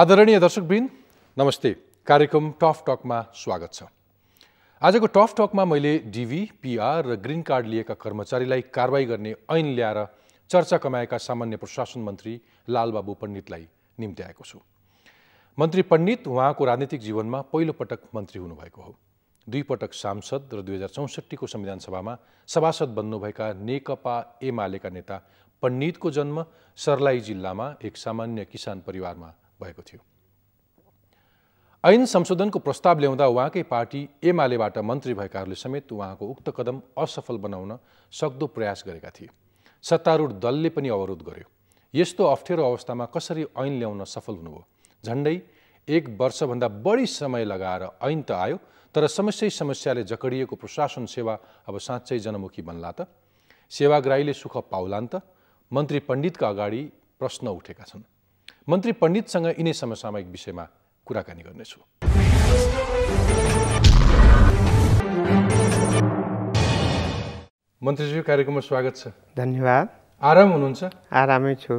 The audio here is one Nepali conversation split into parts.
आदरणीय दर्शकवृन्द नमस्ते कार्यक्रम टफ टकमा स्वागत छ आजको टफ टकमा मैले डिभी पिआर र ग्रिन कार्ड लिएका कर्मचारीलाई कारवाही गर्ने ऐन ल्याएर चर्चा कमाएका सामान्य प्रशासन मन्त्री लालबाबु पण्डितलाई निम्त्याएको छु मन्त्री पण्डित उहाँको राजनीतिक जीवनमा पहिलोपटक मन्त्री हुनुभएको हो दुईपटक सांसद र दुई हजार चौसठीको संविधान सभामा सभासद बन्नुभएका नेकपा एमालेका नेता पण्डितको जन्म सर्लाही जिल्लामा एक सामान्य किसान परिवारमा भएको थियो ऐन संशोधनको प्रस्ताव ल्याउँदा उहाँकै पार्टी एमालेबाट मन्त्री भएकाहरूले समेत उहाँको उक्त कदम असफल बनाउन सक्दो प्रयास गरेका थिए सत्तारूढ दलले पनि अवरोध गर्यो यस्तो अप्ठ्यारो अवस्थामा कसरी ऐन ल्याउन सफल हुनुभयो झन्डै एक वर्षभन्दा बढी समय लगाएर ऐन त आयो तर समस्यै समस्याले जकडिएको प्रशासन सेवा अब साँच्चै जनमुखी बन्ला त सेवाग्राहीले सुख पाउलान् त मन्त्री पण्डितका अगाडि प्रश्न उठेका छन् मन्त्री पण्डितसँग यिनै समसामयिक विषयमा कुराकानी गर्नेछु मन्त्रीज्यू कार्यक्रममा स्वागत छ धन्यवाद आराम हुनुहुन्छ आरामै छु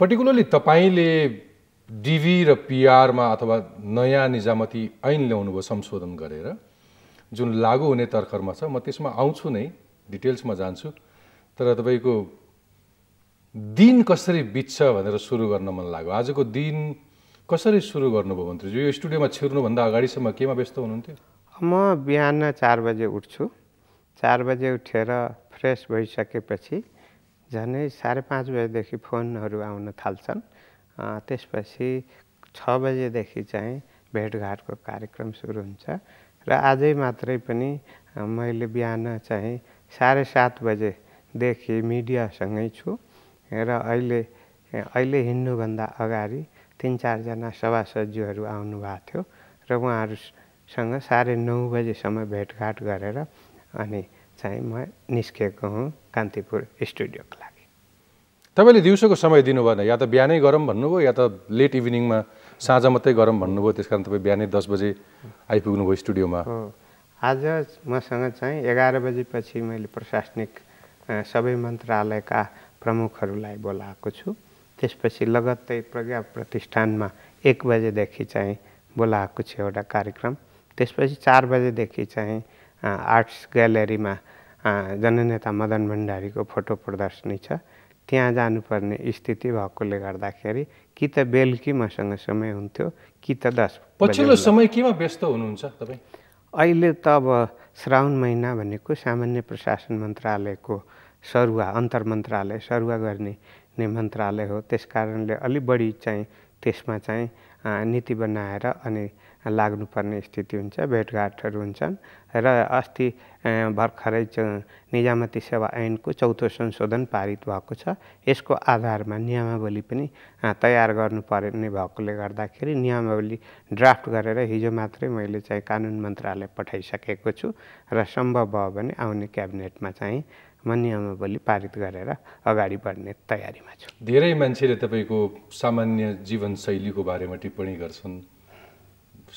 पर्टिकुलरली तपाईँले डिभी र पिआरमा अथवा नयाँ निजामती ऐन ल्याउनुभयो संशोधन गरेर जुन लागू हुने तर्खरमा छ म त्यसमा आउँछु नै डिटेल्समा जान्छु तर तपाईँको दिन कसरी बित्छ भनेर सुरु गर्न मन लाग्यो आजको दिन कसरी सुरु गर्नुभयो मन्त्रीज्यू यो स्टुडियोमा छिर्नुभन्दा अगाडिसम्म केमा व्यस्त हुनुहुन्थ्यो म बिहान चार बजे उठ्छु चार बजे उठेर फ्रेस भइसकेपछि झन्डै साढे पाँच बजेदेखि फोनहरू आउन थाल्छन् त्यसपछि छ बजेदेखि चाहिँ भेटघाटको कार्यक्रम सुरु हुन्छ र आजै मात्रै पनि मैले बिहान चाहिँ साढे सात बजेदेखि मिडियासँगै छु र अहिले अहिले हिँड्नुभन्दा अगाडि तिन चारजना सभासदज्यूहरू आउनुभएको थियो र उहाँहरूसँग साढे नौ बजीसम्म भेटघाट गरेर अनि चाहिँ म निस्केको हुँ कान्तिपुर स्टुडियोको लागि तपाईँले दिउँसोको समय दिनु भएन या त बिहानै गरौँ भन्नुभयो या त लेट इभिनिङमा साँझ मात्रै गरौँ भन्नुभयो त्यस कारण तपाईँ बिहानै दस बजे आइपुग्नुभयो स्टुडियोमा हो आज मसँग चाहिँ एघार बजेपछि मैले प्रशासनिक सबै मन्त्रालयका प्रमुखहरूलाई बोलाएको छु त्यसपछि लगत्तै प्रज्ञा प्रतिष्ठानमा एक बजेदेखि चाहिँ बोलाएको छु एउटा कार्यक्रम त्यसपछि चार बजेदेखि चाहिँ आर्ट्स ग्यालेरीमा जननेता मदन भण्डारीको फोटो प्रदर्शनी छ त्यहाँ जानुपर्ने स्थिति भएकोले गर्दाखेरि कि त बेलुकी मसँग समय हुन्थ्यो कि त दस पछिल्लो समय केमा व्यस्त हुनुहुन्छ तपाईँ अहिले त अब श्रावण महिना भनेको सामान्य प्रशासन मन्त्रालयको सरुवा अन्तर मन्त्रालय सरुवा गर्ने नै मन्त्रालय हो त्यस कारणले अलि बढी चाहिँ त्यसमा चाहिँ नीति बनाएर अनि लाग्नुपर्ने स्थिति हुन्छ भेटघाटहरू हुन्छन् र अस्ति भर्खरै निजामती सेवा ऐनको चौथो संशोधन पारित भएको छ यसको आधारमा नियमावली पनि तयार गर्नु पर्ने भएकोले गर्दाखेरि नियमावली ड्राफ्ट गरेर हिजो मात्रै मैले चाहिँ कानुन मन्त्रालय पठाइसकेको छु र सम्भव भयो भने आउने क्याबिनेटमा चाहिँ म नियमावली पारित गरेर अगाडि बढ्ने तयारीमा छु धेरै मान्छेले तपाईँको सामान्य जीवनशैलीको बारेमा टिप्पणी गर्छन्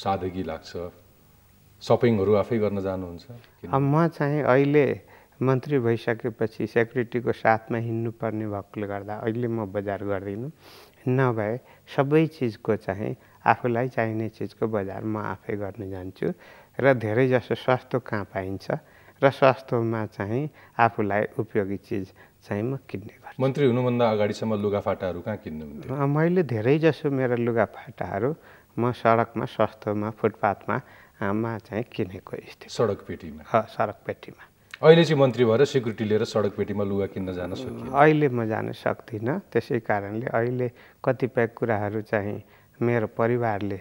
सादगी लाग्छ सपिङहरू आफै गर्न जानुहुन्छ म चाहिँ अहिले मन्त्री भइसकेपछि सेक्युरिटीको साथमा हिँड्नुपर्ने भएकोले गर्दा अहिले म बजार गर्दिनँ नभए सबै चिजको चाहिँ आफूलाई चाहिने चिजको बजार म आफै गर्न जान्छु र धेरैजसो सस्तो कहाँ पाइन्छ र स्वास्थ्यमा चाहिँ आफूलाई उपयोगी चिज चाहिँ म किन्ने गर्छु मन्त्री हुनुभन्दा अगाडिसम्म लुगाफाटाहरू कहाँ किन्नु मैले धेरै जसो मेरा लुगाफाटाहरू म सडकमा स्वास्थ्यमा फुटपाथमा मा चाहिँ किनेको स्थिति सडक पेटीमा सडक पेटीमा अहिले चाहिँ मन्त्री भएर सिक्युरिटी लिएर सडक पेटीमा लुगा किन्न जान सक्छ अहिले म जान सक्दिनँ त्यसै कारणले अहिले कतिपय कुराहरू चाहिँ मेरो परिवारले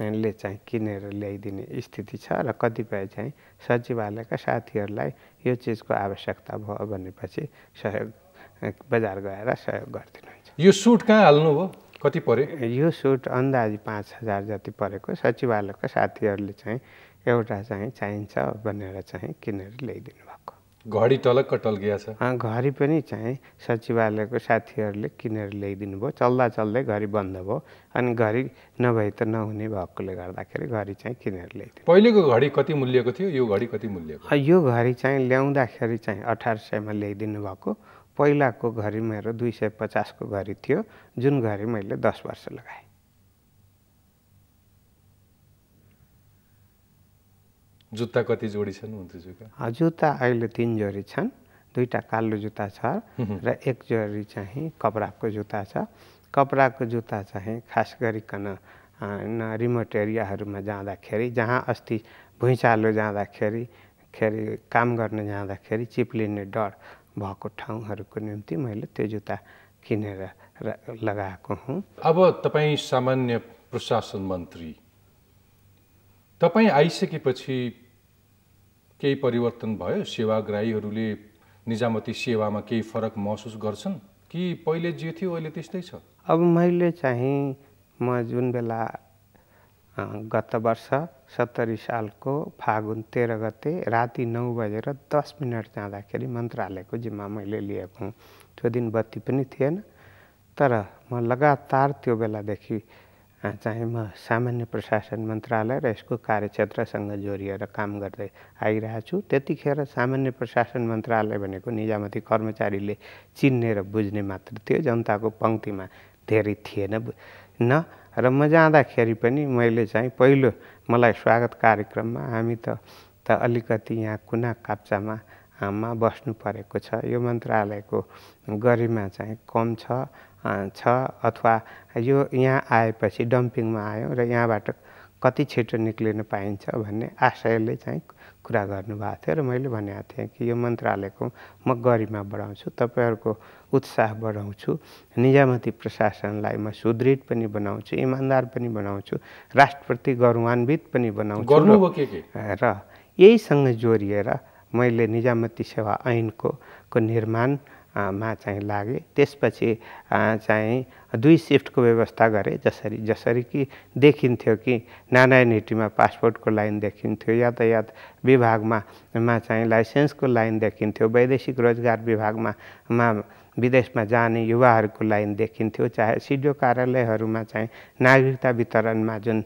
ले चाहिँ किनेर ल्याइदिने स्थिति छ र कतिपय चाहिँ सचिवालयका साथीहरूलाई यो चिजको आवश्यकता भयो भनेपछि सहयोग बजार गएर सहयोग गरिदिनुहुन्छ यो सुट कहाँ हाल्नुभयो कति पऱ्यो यो सुट अन्दाजी पाँच हजार जति परेको सचिवालयका साथीहरूले चाहिँ एउटा चाहिँ चाहिन्छ भनेर चाहिँ किनेर ल्याइदिनु भयो घडी टलक्क टल्किया छ घडी पनि चाहिँ सचिवालयको साथीहरूले किनेर ल्याइदिनु भयो चल्दा चल्दै घडी बन्द भयो अनि घडी नभए त नहुने भएकोले गर्दाखेरि घडी चाहिँ किनेर ल्याइदियो पहिलेको घडी कति मूल्यको थियो यो घडी कति मूल्यको यो घडी चाहिँ ल्याउँदाखेरि चाहिँ अठार सयमा ल्याइदिनु भएको पहिलाको घडी मेरो दुई सय पचासको घडी थियो जुन घडी मैले दस वर्ष लगाएँ जुत्ता कति जोडी छन् जुत्ता अहिले तिन जोडी छन् दुईवटा कालो जुत्ता छ र एक जोडी चाहिँ कपडाको जुत्ता छ कपडाको जुत्ता चाहिँ खास गरिकन रिमोट एरियाहरूमा जाँदाखेरि जहाँ अस्ति भुइँचालो जाँदाखेरि खेरि काम गर्न जाँदाखेरि चिप्लिने डर भएको ठाउँहरूको निम्ति मैले त्यो जुत्ता किनेर लगाएको हुँ अब तपाईँ सामान्य प्रशासन मन्त्री तपाईँ आइसकेपछि केही परिवर्तन भयो सेवाग्राहीहरूले निजामती सेवामा केही फरक महसुस गर्छन् कि पहिले जे थियो अहिले त्यस्तै छ अब मैले चाहिँ म जुन बेला गत वर्ष सत्तरी सालको फागुन तेह्र गते राति नौ बजेर दस मिनट जाँदाखेरि मन्त्रालयको जिम्मा मैले लिएको हुँ त्यो दिन बत्ती पनि थिएन तर म लगातार त्यो बेलादेखि चाहिँ म सामान्य प्रशासन मन्त्रालय र यसको कार्यक्षेत्रसँग जोडिएर काम गर्दै आइरहेछु त्यतिखेर सामान्य प्रशासन मन्त्रालय भनेको निजामती कर्मचारीले चिन्ने र बुझ्ने मात्र थियो जनताको पङ्क्तिमा धेरै थिएन न र म जाँदाखेरि पनि मैले चाहिँ पहिलो मलाई स्वागत कार्यक्रममा हामी त त अलिकति यहाँ कुना काप्चामा मा बस्नु परेको छ यो मन्त्रालयको गरिमा चाहिँ कम छ छ अथवा यो यहाँ आएपछि डम्पिङमा आयो र यहाँबाट कति छिटो निक्लिन पाइन्छ भन्ने आशयले चाहिँ कुरा गर्नुभएको थियो र मैले भनेको थिएँ कि यो मन्त्रालयको म गरिमा बढाउँछु तपाईँहरूको उत्साह बढाउँछु निजामती प्रशासनलाई म सुदृढ पनि बनाउँछु इमान्दार पनि बनाउँछु राष्ट्रप्रति गौरवान्वित पनि बनाउँछु र यहीसँग जोडिएर मैले निजामती सेवा ऐनको को निर्माण मा चाहिँ लागे त्यसपछि चाहिँ दुई सिफ्टको व्यवस्था गरे जसरी जसरी कि देखिन्थ्यो कि नारायण हिटीमा पासपोर्टको लाइन देखिन्थ्यो यातायात विभागमा मा चाहिँ लाइसेन्सको लाइन देखिन्थ्यो वैदेशिक रोजगार विभागमा मा विदेशमा जाने युवाहरूको लाइन देखिन्थ्यो चाहे सिडिओ कार्यालयहरूमा चाहिँ नागरिकता वितरणमा जुन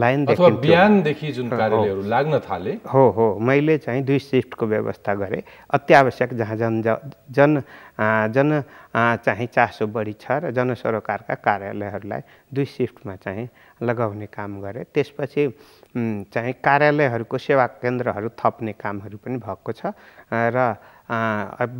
लाइन देखिन्थ्यो बिहानदेखि जुन कार्यालयहरू लाग्न थाले हो हो मैले चाहिँ दुई सिफ्टको व्यवस्था गरेँ अत्यावश्यक जहाँ जन जन जन चाहिँ चासो बढी छ र जनसरोकारका कार्यालयहरूलाई दुई सिफ्टमा चाहिँ लगाउने काम गरेँ त्यसपछि चाहिँ कार्यालयहरूको सेवा केन्द्रहरू थप्ने कामहरू पनि भएको छ र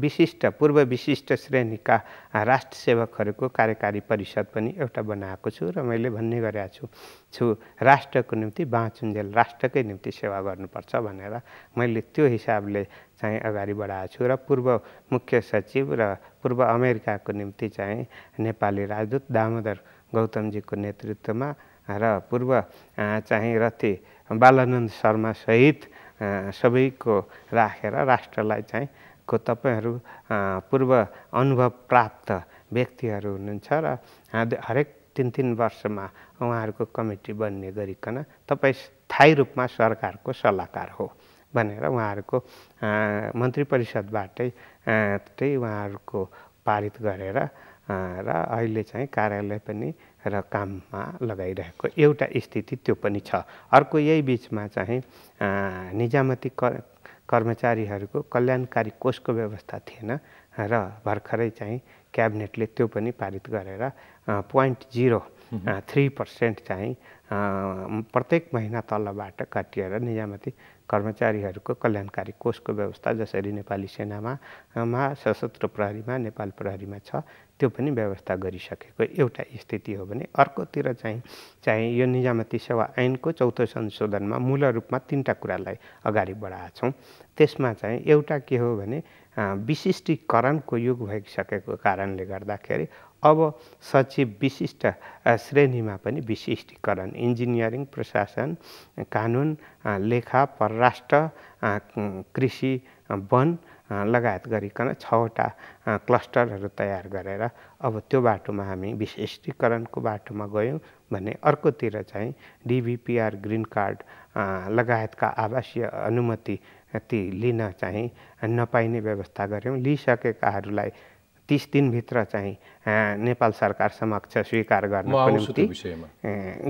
विशिष्ट पूर्व विशिष्ट श्रेणीका राष्ट्र सेवकहरूको कार्यकारी परिषद पनि एउटा बनाएको छु र मैले भन्ने गरेका छु छु राष्ट्रको निम्ति बाँचुन्जेल राष्ट्रकै निम्ति सेवा गर्नुपर्छ भनेर मैले त्यो हिसाबले चाहिँ अगाडि बढाएको छु र पूर्व मुख्य सचिव र पूर्व अमेरिकाको निम्ति चाहिँ नेपाली राजदूत दामोदर गौतमजीको नेतृत्वमा र पूर्व चाहिँ रथी बालानन्द सहित सबैको राखेर रा, राष्ट्रलाई चाहिँ को तपाईँहरू पूर्व अनुभव प्राप्त व्यक्तिहरू हुनुहुन्छ र हरेक तिन तिन वर्षमा उहाँहरूको कमिटी बन्ने गरिकन तपाईँ स्थायी रूपमा सरकारको सल्लाहकार हो भनेर उहाँहरूको मन्त्री परिषदबाटै त्यही उहाँहरूको पारित गरेर र अहिले चाहिँ कार्यालय पनि र काममा लगाइरहेको एउटा स्थिति त्यो पनि छ अर्को यही बिचमा चाहिँ निजामती क कर्मचारीहरूको कल्याणकारी कोषको व्यवस्था थिएन र भर्खरै चाहिँ क्याबिनेटले त्यो पनि पारित गरेर पोइन्ट जिरो थ्री पर्सेन्ट चाहिँ प्रत्येक महिना तलबाट काटिएर निजामती कर्मचारीहरूको कल्याणकारी कोषको व्यवस्था जसरी नेपाली सेनामा मा सशस्त्र प्रहरीमा नेपाल प्रहरीमा छ त्यो पनि व्यवस्था गरिसकेको एउटा स्थिति हो भने अर्कोतिर चाहिँ चाहिँ यो निजामती सेवा ऐनको चौथो संशोधनमा मूल रूपमा तिनवटा कुरालाई अगाडि बढाएछौँ त्यसमा चाहिँ एउटा के हो भने विशिष्टीकरणको युग भइसकेको कारणले गर्दाखेरि अब सचिव विशिष्ट श्रेणीमा पनि विशिष्टीकरण इन्जिनियरिङ प्रशासन कानुन लेखा परराष्ट्र कृषि वन लगायत गरिकन छवटा क्लस्टरहरू तयार गरेर अब त्यो बाटोमा हामी विशिष्टीकरणको बाटोमा गयौँ भने अर्कोतिर चाहिँ डिबिपिआर ग्रिन कार्ड लगायतका आवासीय अनुमति ती लिन चाहिँ नपाइने व्यवस्था गऱ्यौँ लिइसकेकाहरूलाई तिस दिनभित्र चाहिँ नेपाल सरकार समक्ष स्वीकार गर्नको निम्ति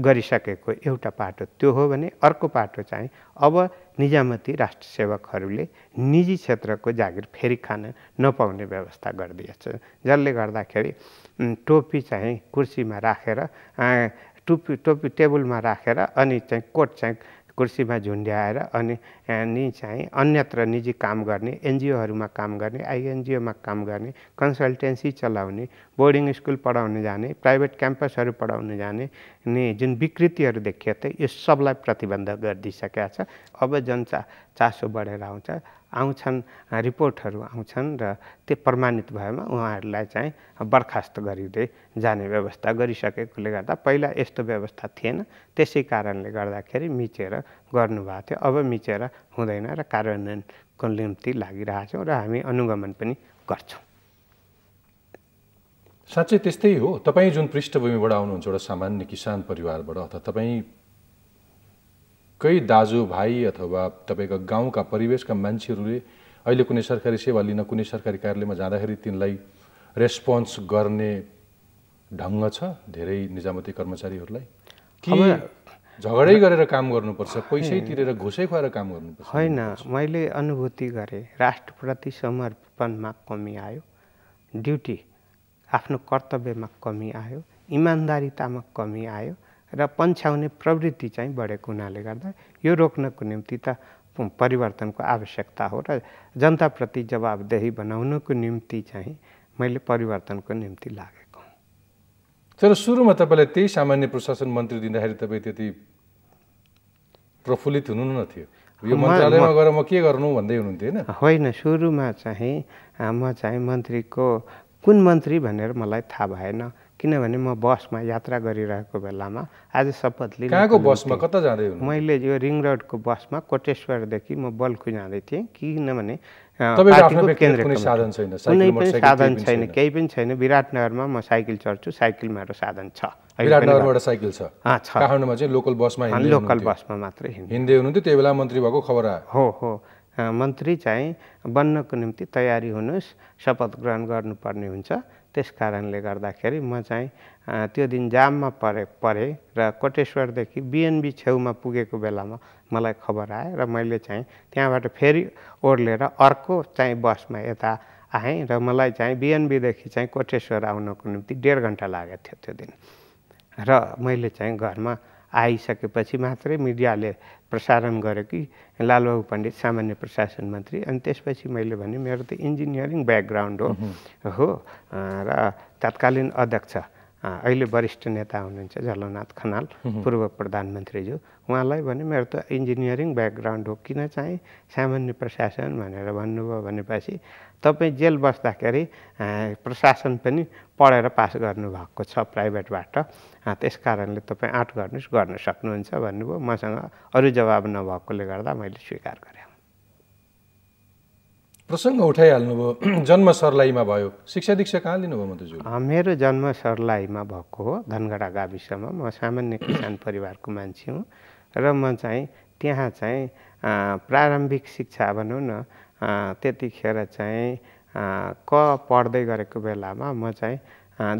गरिसकेको एउटा पाटो त्यो हो भने अर्को पाटो चाहिँ अब निजामती राष्ट्र सेवकहरूले निजी क्षेत्रको जागिर फेरि खान नपाउने व्यवस्था गरिदिएछ जसले गर्दाखेरि टोपी चाहिँ कुर्सीमा राखेर टोपी टोपी टेबलमा राखेर अनि चाहिँ कोट चाहिँ कुर्सीमा झुन्ड्याएर अनि अनि चाहिँ अन्यत्र निजी काम गर्ने एनजिओहरूमा काम गर्ने आइएनजिओमा काम गर्ने कन्सल्टेन्सी चलाउने बोर्डिङ स्कुल पढाउन जाने प्राइभेट क्याम्पसहरू पढाउन जाने नि जुन विकृतिहरू देखियो त यो सबलाई प्रतिबन्ध गरिदिइसकेका छ अब जनता चासो बढेर आउँछ आउँछन् रिपोर्टहरू आउँछन् र त्यो प्रमाणित भएमा उहाँहरूलाई चाहिँ बर्खास्त गरिँदै जाने व्यवस्था गरिसकेकोले गर्दा पहिला यस्तो व्यवस्था थिएन त्यसै कारणले गर्दाखेरि मिचेर गर्नुभएको थियो अब मिचेर हुँदैन र कार्यान्वयनको निम्ति लागिरहेछौँ र हामी अनुगमन पनि गर्छौँ साँच्चै त्यस्तै हो तपाईँ जुन पृष्ठभूमिबाट आउनुहुन्छ एउटा सामान्य किसान परिवारबाट अथवा तपाईँ कै दाजुभाइ अथवा तपाईँको गाउँका परिवेशका मान्छेहरूले अहिले कुनै सरकारी सेवा लिन कुनै सरकारी कार्यालयमा जाँदाखेरि तिनलाई रेस्पोन्स गर्ने ढङ्ग छ धेरै निजामती कर्मचारीहरूलाई कि झगडै गरेर काम गर्नुपर्छ पैसै तिरेर घुसै खुवाएर काम गर्नुपर्छ होइन मैले अनुभूति गरेँ राष्ट्रप्रति समर्पणमा कमी आयो ड्युटी आफ्नो कर्तव्यमा कमी आयो इमान्दारितामा कमी आयो र पन्छ्याउने प्रवृत्ति चाहिँ बढेको हुनाले गर्दा यो रोक्नको निम्ति त परिवर्तनको आवश्यकता हो र जनताप्रति जवाबदेही बनाउनको निम्ति चाहिँ मैले परिवर्तनको निम्ति लागेको तर सुरुमा तपाईँलाई त्यही सामान्य प्रशासन मन्त्री दिँदाखेरि तपाईँ त्यति प्रफुल्लित नथ्यो यो मन्त्रालयमा गएर म के गर्नु भन्दै हुनुहुन्थ्यो होइन होइन सुरुमा चाहिँ म चाहिँ मन्त्रीको कुन मन्त्री भनेर मलाई थाहा भएन किनभने म बसमा यात्रा गरिरहेको बेलामा आज शपथ लिनु कहाँको बसमा कता जाँदै मैले यो रिङ रोडको बसमा कोटेश्वरदेखि म बल्खु जाँदै थिएँ किनभने कुनै पनि साधन छैन केही पनि छैन विराटनगरमा म साइकल चढ्छु साइकल मेरो साधन छ साइकल छ काठमाडौँमा चाहिँ लोकल बसमा लोकल बसमा मात्रै हिँड्दै हुनुहुन्थ्यो त्यही बेला मन्त्री भएको खबर आयो हो हो मन्त्री चाहिँ बन्नको निम्ति तयारी हुनुहोस् शपथ ग्रहण गर्नुपर्ने हुन्छ त्यस कारणले गर्दाखेरि म चाहिँ त्यो दिन जाममा परे परे र कोटेश्वरदेखि बिएनबी छेउमा पुगेको बेलामा मलाई खबर आयो र मैले चाहिँ त्यहाँबाट फेरि ओर्लेर अर्को चाहिँ बसमा यता आएँ र मलाई चाहिँ बिएनबीदेखि चाहिँ कोटेश्वर आउनको निम्ति डेढ घन्टा लागेको थियो त्यो दिन र मैले चाहिँ घरमा आइसकेपछि मात्रै मिडियाले प्रसारण गरे कि लालबाबु पण्डित सामान्य प्रशासन मन्त्री अनि त्यसपछि मैले भने मेरो त इन्जिनियरिङ ब्याकग्राउन्ड हो हो र तत्कालीन अध्यक्ष अहिले वरिष्ठ नेता हुनुहुन्छ झलनाथ खनाल पूर्व प्रधानमन्त्रीज्यू उहाँलाई भने मेरो त इन्जिनियरिङ ब्याकग्राउन्ड हो किन चाहिँ सामान्य प्रशासन भनेर भन्नुभयो भनेपछि तपाईँ जेल बस्दाखेरि प्रशासन पनि पढेर पास गर्नुभएको छ प्राइभेटबाट त्यस कारणले तपाईँ आँट गर्नुहोस् गर्न सक्नुहुन्छ भन्नुभयो मसँग अरू जवाब नभएकोले गर्दा मैले स्वीकार गरेँ प्रसङ्ग उठाइहाल्नुभयो जन्म सर्लाहीमा भयो शिक्षा दीक्षा कहाँ लिनुभयो मधुज्यू मेरो जन्म सर्लाहीमा भएको हो धनगढा गाविसमा म सामान्य किसान परिवारको मान्छे हुँ र म चाहिँ त्यहाँ चाहिँ प्रारम्भिक शिक्षा भनौँ न त्यतिखेर चाहिँ क पढ्दै गरेको बेलामा म चाहिँ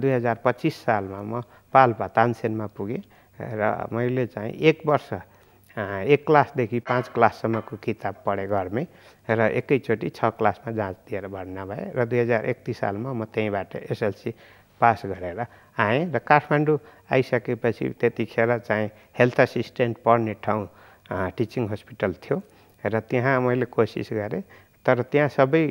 दुई हजार पच्चिस सालमा म पाल्पा तानसेनमा पुगेँ र मैले चाहिँ एक वर्ष एक क्लासदेखि पाँच क्लाससम्मको किताब पढेँ घरमै र एकैचोटि छ क्लासमा जाँच दिएर भर्ना भएँ र दुई हजार एकतिस सालमा म त्यहीँबाट एसएलसी पास गरेर आएँ र काठमाडौँ आइसकेपछि त्यतिखेर चाहिँ हेल्थ असिस्टेन्ट पढ्ने ठाउँ टिचिङ हस्पिटल थियो र त्यहाँ मैले कोसिस गरेँ तर त्यहाँ सबै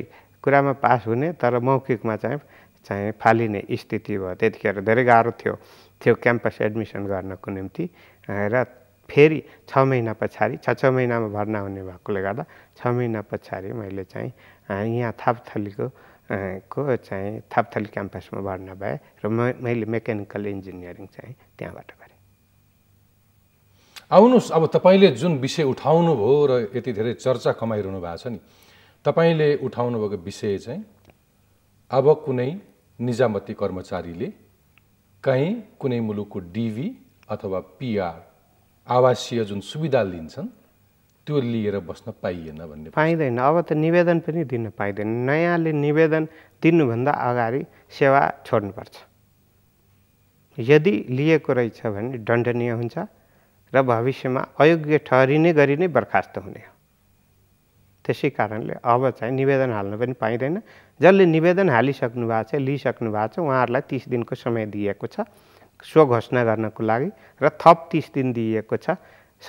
कुरामा पास हुने तर मौखिकमा चाहिँ चाहिँ फालिने स्थिति भयो त्यतिखेर धेरै गाह्रो थियो त्यो क्याम्पस एडमिसन गर्नको निम्ति र फेरि छ महिना पछाडि छ छ महिनामा भर्ना हुने भएकोले गर्दा छ महिना पछाडि मैले चाहिँ यहाँ थापथलीको को चाहिँ थापथली क्याम्पसमा भर्ना भएँ र मैले मेकानिकल इन्जिनियरिङ चाहिँ त्यहाँबाट आउनुहोस् अब तपाईँले जुन विषय उठाउनुभयो र यति धेरै चर्चा कमाइरहनु भएको छ नि तपाईँले भएको विषय चाहिँ अब कुनै निजामती कर्मचारीले कहीँ कुनै मुलुकको डिभी अथवा पिआर आवासीय जुन सुविधा लिन्छन् त्यो लिएर बस्न पाइएन भन्ने पाइँदैन अब त निवेदन पनि दिन पाइँदैन नयाँले निवेदन दिनुभन्दा अगाडि सेवा छोड्नुपर्छ यदि लिएको रहेछ भने दण्डनीय हुन्छ र भविष्यमा अयोग्य ठहरिने गरी नै बर्खास्त हुने हो त्यसै कारणले अब चाहिँ निवेदन हाल्न पनि पाइँदैन जसले निवेदन हालिसक्नु भएको छ लिइसक्नु भएको छ उहाँहरूलाई तिस दिनको समय दिएको छ घोषणा गर्नको लागि र थप तिस दिन दिइएको छ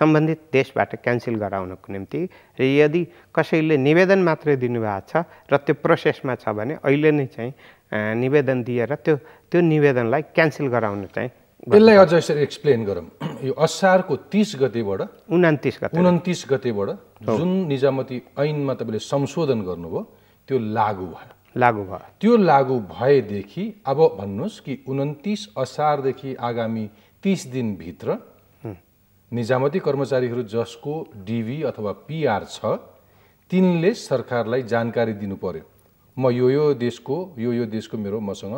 सम्बन्धित देशबाट क्यान्सल गराउनको निम्ति र यदि कसैले निवेदन मात्रै दिनुभएको छ र त्यो प्रोसेसमा छ भने अहिले नै चाहिँ निवेदन दिएर त्यो त्यो निवेदनलाई क्यान्सल गराउनु चाहिँ यसलाई अझ यसरी एक्सप्लेन गरौँ यो असारको तिस गतेबाट उन्तिस गते उन्तिस गतेबाट जुन निजामती ऐनमा तपाईँले संशोधन गर्नुभयो त्यो लागु भयो लागु भयो त्यो लागु भएदेखि अब भन्नुहोस् कि उन्तिस असारदेखि आगामी तिस दिनभित्र निजामती कर्मचारीहरू जसको डिभी अथवा पिआर छ तिनले सरकारलाई जानकारी दिनु पर्यो म यो यो देशको यो यो देशको मेरो मसँग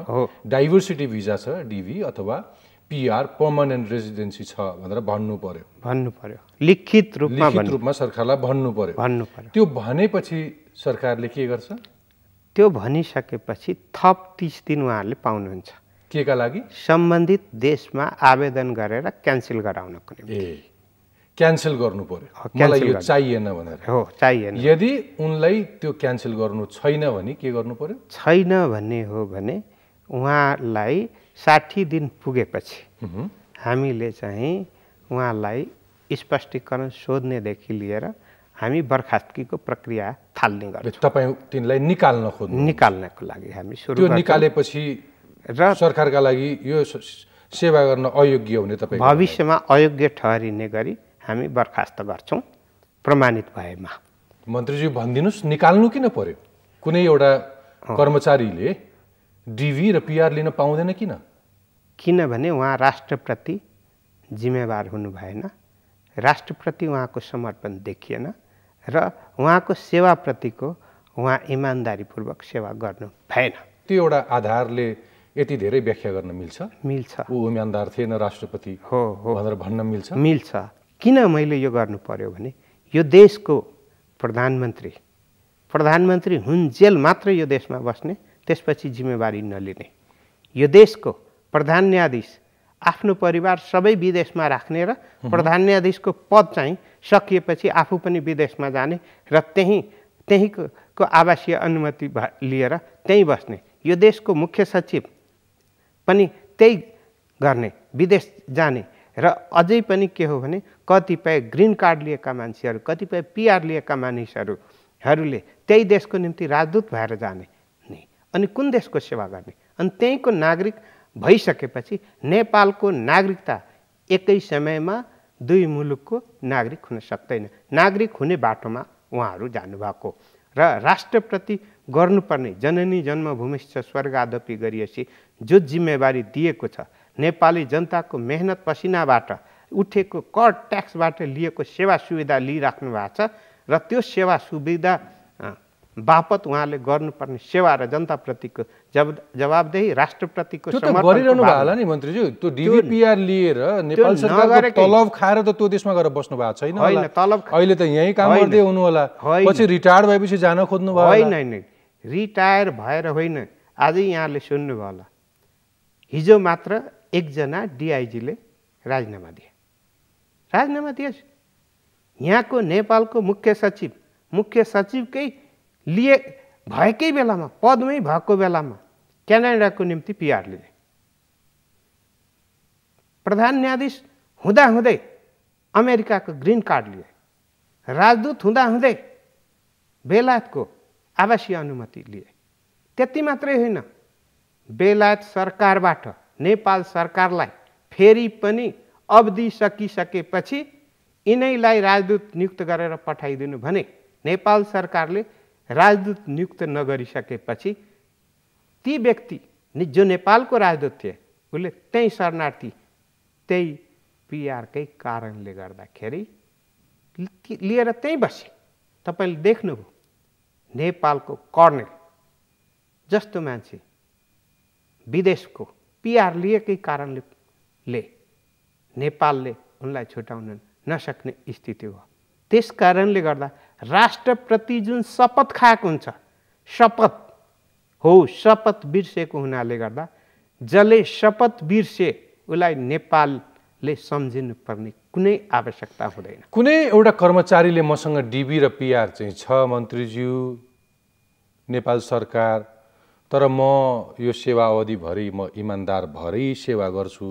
डाइभर्सिटी भिजा छ डिभी अथवा पिआर पर्मानेन्ट रेजिडेन्सी छ भनेर भन्नु पर्यो भन्नु पर्यो लिखित रूपमा लिखित रूपमा सरकारलाई भन्नु पर्यो भन्नु पर्यो त्यो भनेपछि सरकारले के गर्छ त्यो भनिसकेपछि थप तिस दिन उहाँहरूले पाउनुहुन्छ के का लागि सम्बन्धित देशमा आवेदन गरेर क्यान्सल गराउनको निम्ति क्यान्सल गर्नु पर्यो मलाई यो चाहिएन भनेर हो चाहिएन यदि उनलाई त्यो क्यान्सल गर्नु छैन भने के गर्नु पर्यो छैन भन्ने हो भने उहाँलाई साठी दिन पुगेपछि हामीले चाहिँ उहाँलाई स्पष्टीकरण सोध्नेदेखि लिएर हामी बर्खास्तकीको प्रक्रिया थाल्ने गर्छौँ तपाईँ तिनलाई निकाल्न खोज्नु निकाल्नको लागि हामी सुरु निकालेपछि र सरकारका लागि यो सेवा गर्न अयोग्य हुने तपाईँ भविष्यमा अयोग्य ठहरिने गरी हामी बर्खास्त गर्छौँ प्रमाणित भएमा मन्त्रीजी भनिदिनुहोस् निकाल्नु किन पर्यो कुनै एउटा कर्मचारीले डिभी र पिआर लिन पाउँदैन किन किनभने उहाँ राष्ट्रप्रति जिम्मेवार हुनु भएन राष्ट्रप्रति उहाँको समर्पण देखिएन र उहाँको सेवाप्रतिको उहाँ इमान्दारीपूर्वक सेवा गर्नु भएन त्यो एउटा आधारले यति धेरै व्याख्या गर्न मिल्छ मिल्छ ऊ इमान्दार थिएन राष्ट्रपति हो हो भनेर भन्न मिल्छ मिल्छ किन मैले यो गर्नु पर्यो भने यो देशको प्रधानमन्त्री प्रधानमन्त्री हुन् जेल मात्र यो देशमा बस्ने त्यसपछि जिम्मेवारी नलिने यो देशको प्रधान न्यायाधीश आफ्नो परिवार सबै विदेशमा राख्ने र प्रधान न्यायाधीशको पद चाहिँ सकिएपछि आफू पनि विदेशमा जाने र त्यहीँ त्यहीँको को आवासीय अनुमति लिएर त्यहीँ बस्ने यो देशको मुख्य सचिव पनि त्यही गर्ने विदेश जाने र अझै पनि के हो भने कतिपय ग्रिन कार्ड लिएका मान्छेहरू कतिपय पिआर लिएका मानिसहरूहरूले त्यही देशको निम्ति राजदूत भएर जाने अनि कुन देशको सेवा गर्ने अनि त्यहीँको नागरिक भइसकेपछि नेपालको नागरिकता एकै समयमा दुई मुलुकको नागरिक हुन सक्दैन नागरिक हुने बाटोमा उहाँहरू जानुभएको र राष्ट्रप्रति गर्नुपर्ने जननी जन्मभूमिश्च स्वर्गादपी गरिएपछि जो जिम्मेवारी दिएको छ नेपाली जनताको मेहनत पसिनाबाट उठेको कर ट्याक्सबाट लिएको सेवा सुविधा लिइराख्नु भएको छ र त्यो सेवा सुविधा बापत उहाँले गर्नुपर्ने सेवा र जनताप्रतिको जब जवाबदेही राष्ट्रप्रतिको गरिरहनु भएको होला नि मन्त्रीज्यू त्यो डिबिपिआर लिएर नेपाल सरकारको तलब खाएर त त्यो देशमा गएर बस्नु भएको छैन होइन तलब अहिले त यहीँ काम गर्दै हुनु होला पछि रिटायर भएपछि जान खोज्नु भयो होइन होइन रिटायर भएर होइन आज यहाँले सुन्नुभयो होला हिजो मात्र एकजना डिआइजीले राजीनामा दिए राजीनामा दिए यहाँको नेपालको मुख्य सचिव मुख्य सचिवकै लिए भएकै बेलामा पदमै भएको बेलामा क्यानाडाको निम्ति पिआर लिने प्रधान न्यायाधीश हुँदाहुँदै अमेरिकाको ग्रिन कार्ड लिए राजदूत हुँदाहुँदै बेलायतको आवासीय अनुमति लिए त्यति मात्रै होइन बेलायत सरकारबाट नेपाल सरकारलाई फेरि पनि अवधि सकिसकेपछि यिनैलाई राजदूत नियुक्त गरेर पठाइदिनु भने नेपाल सरकारले राजदूत नियुक्त नगरिसकेपछि ती व्यक्ति जो नेपालको राजदूत थिए उसले त्यही शरणार्थी त्यही पिआरकै कारणले गर्दाखेरि लिएर त्यहीँ बसे तपाईँले देख्नुभयो नेपालको कर्नेल जस्तो मान्छे विदेशको पिआर लिएकै कारणले ले नेपालले उनलाई छुट्याउन नसक्ने स्थिति हो त्यस कारणले गर्दा राष्ट्रप्रति जुन शपथ खाएको हुन्छ शपथ हो शपथ बिर्सेको हुनाले गर्दा जसले शपथ बिर्से उसलाई नेपालले सम्झिनु पर्ने कुनै आवश्यकता हुँदैन कुनै एउटा कर्मचारीले मसँग डिबी र पिआर चाहिँ छ मन्त्रीज्यू नेपाल सरकार तर म यो सेवा अवधिभरि म इमान्दार भरै सेवा गर्छु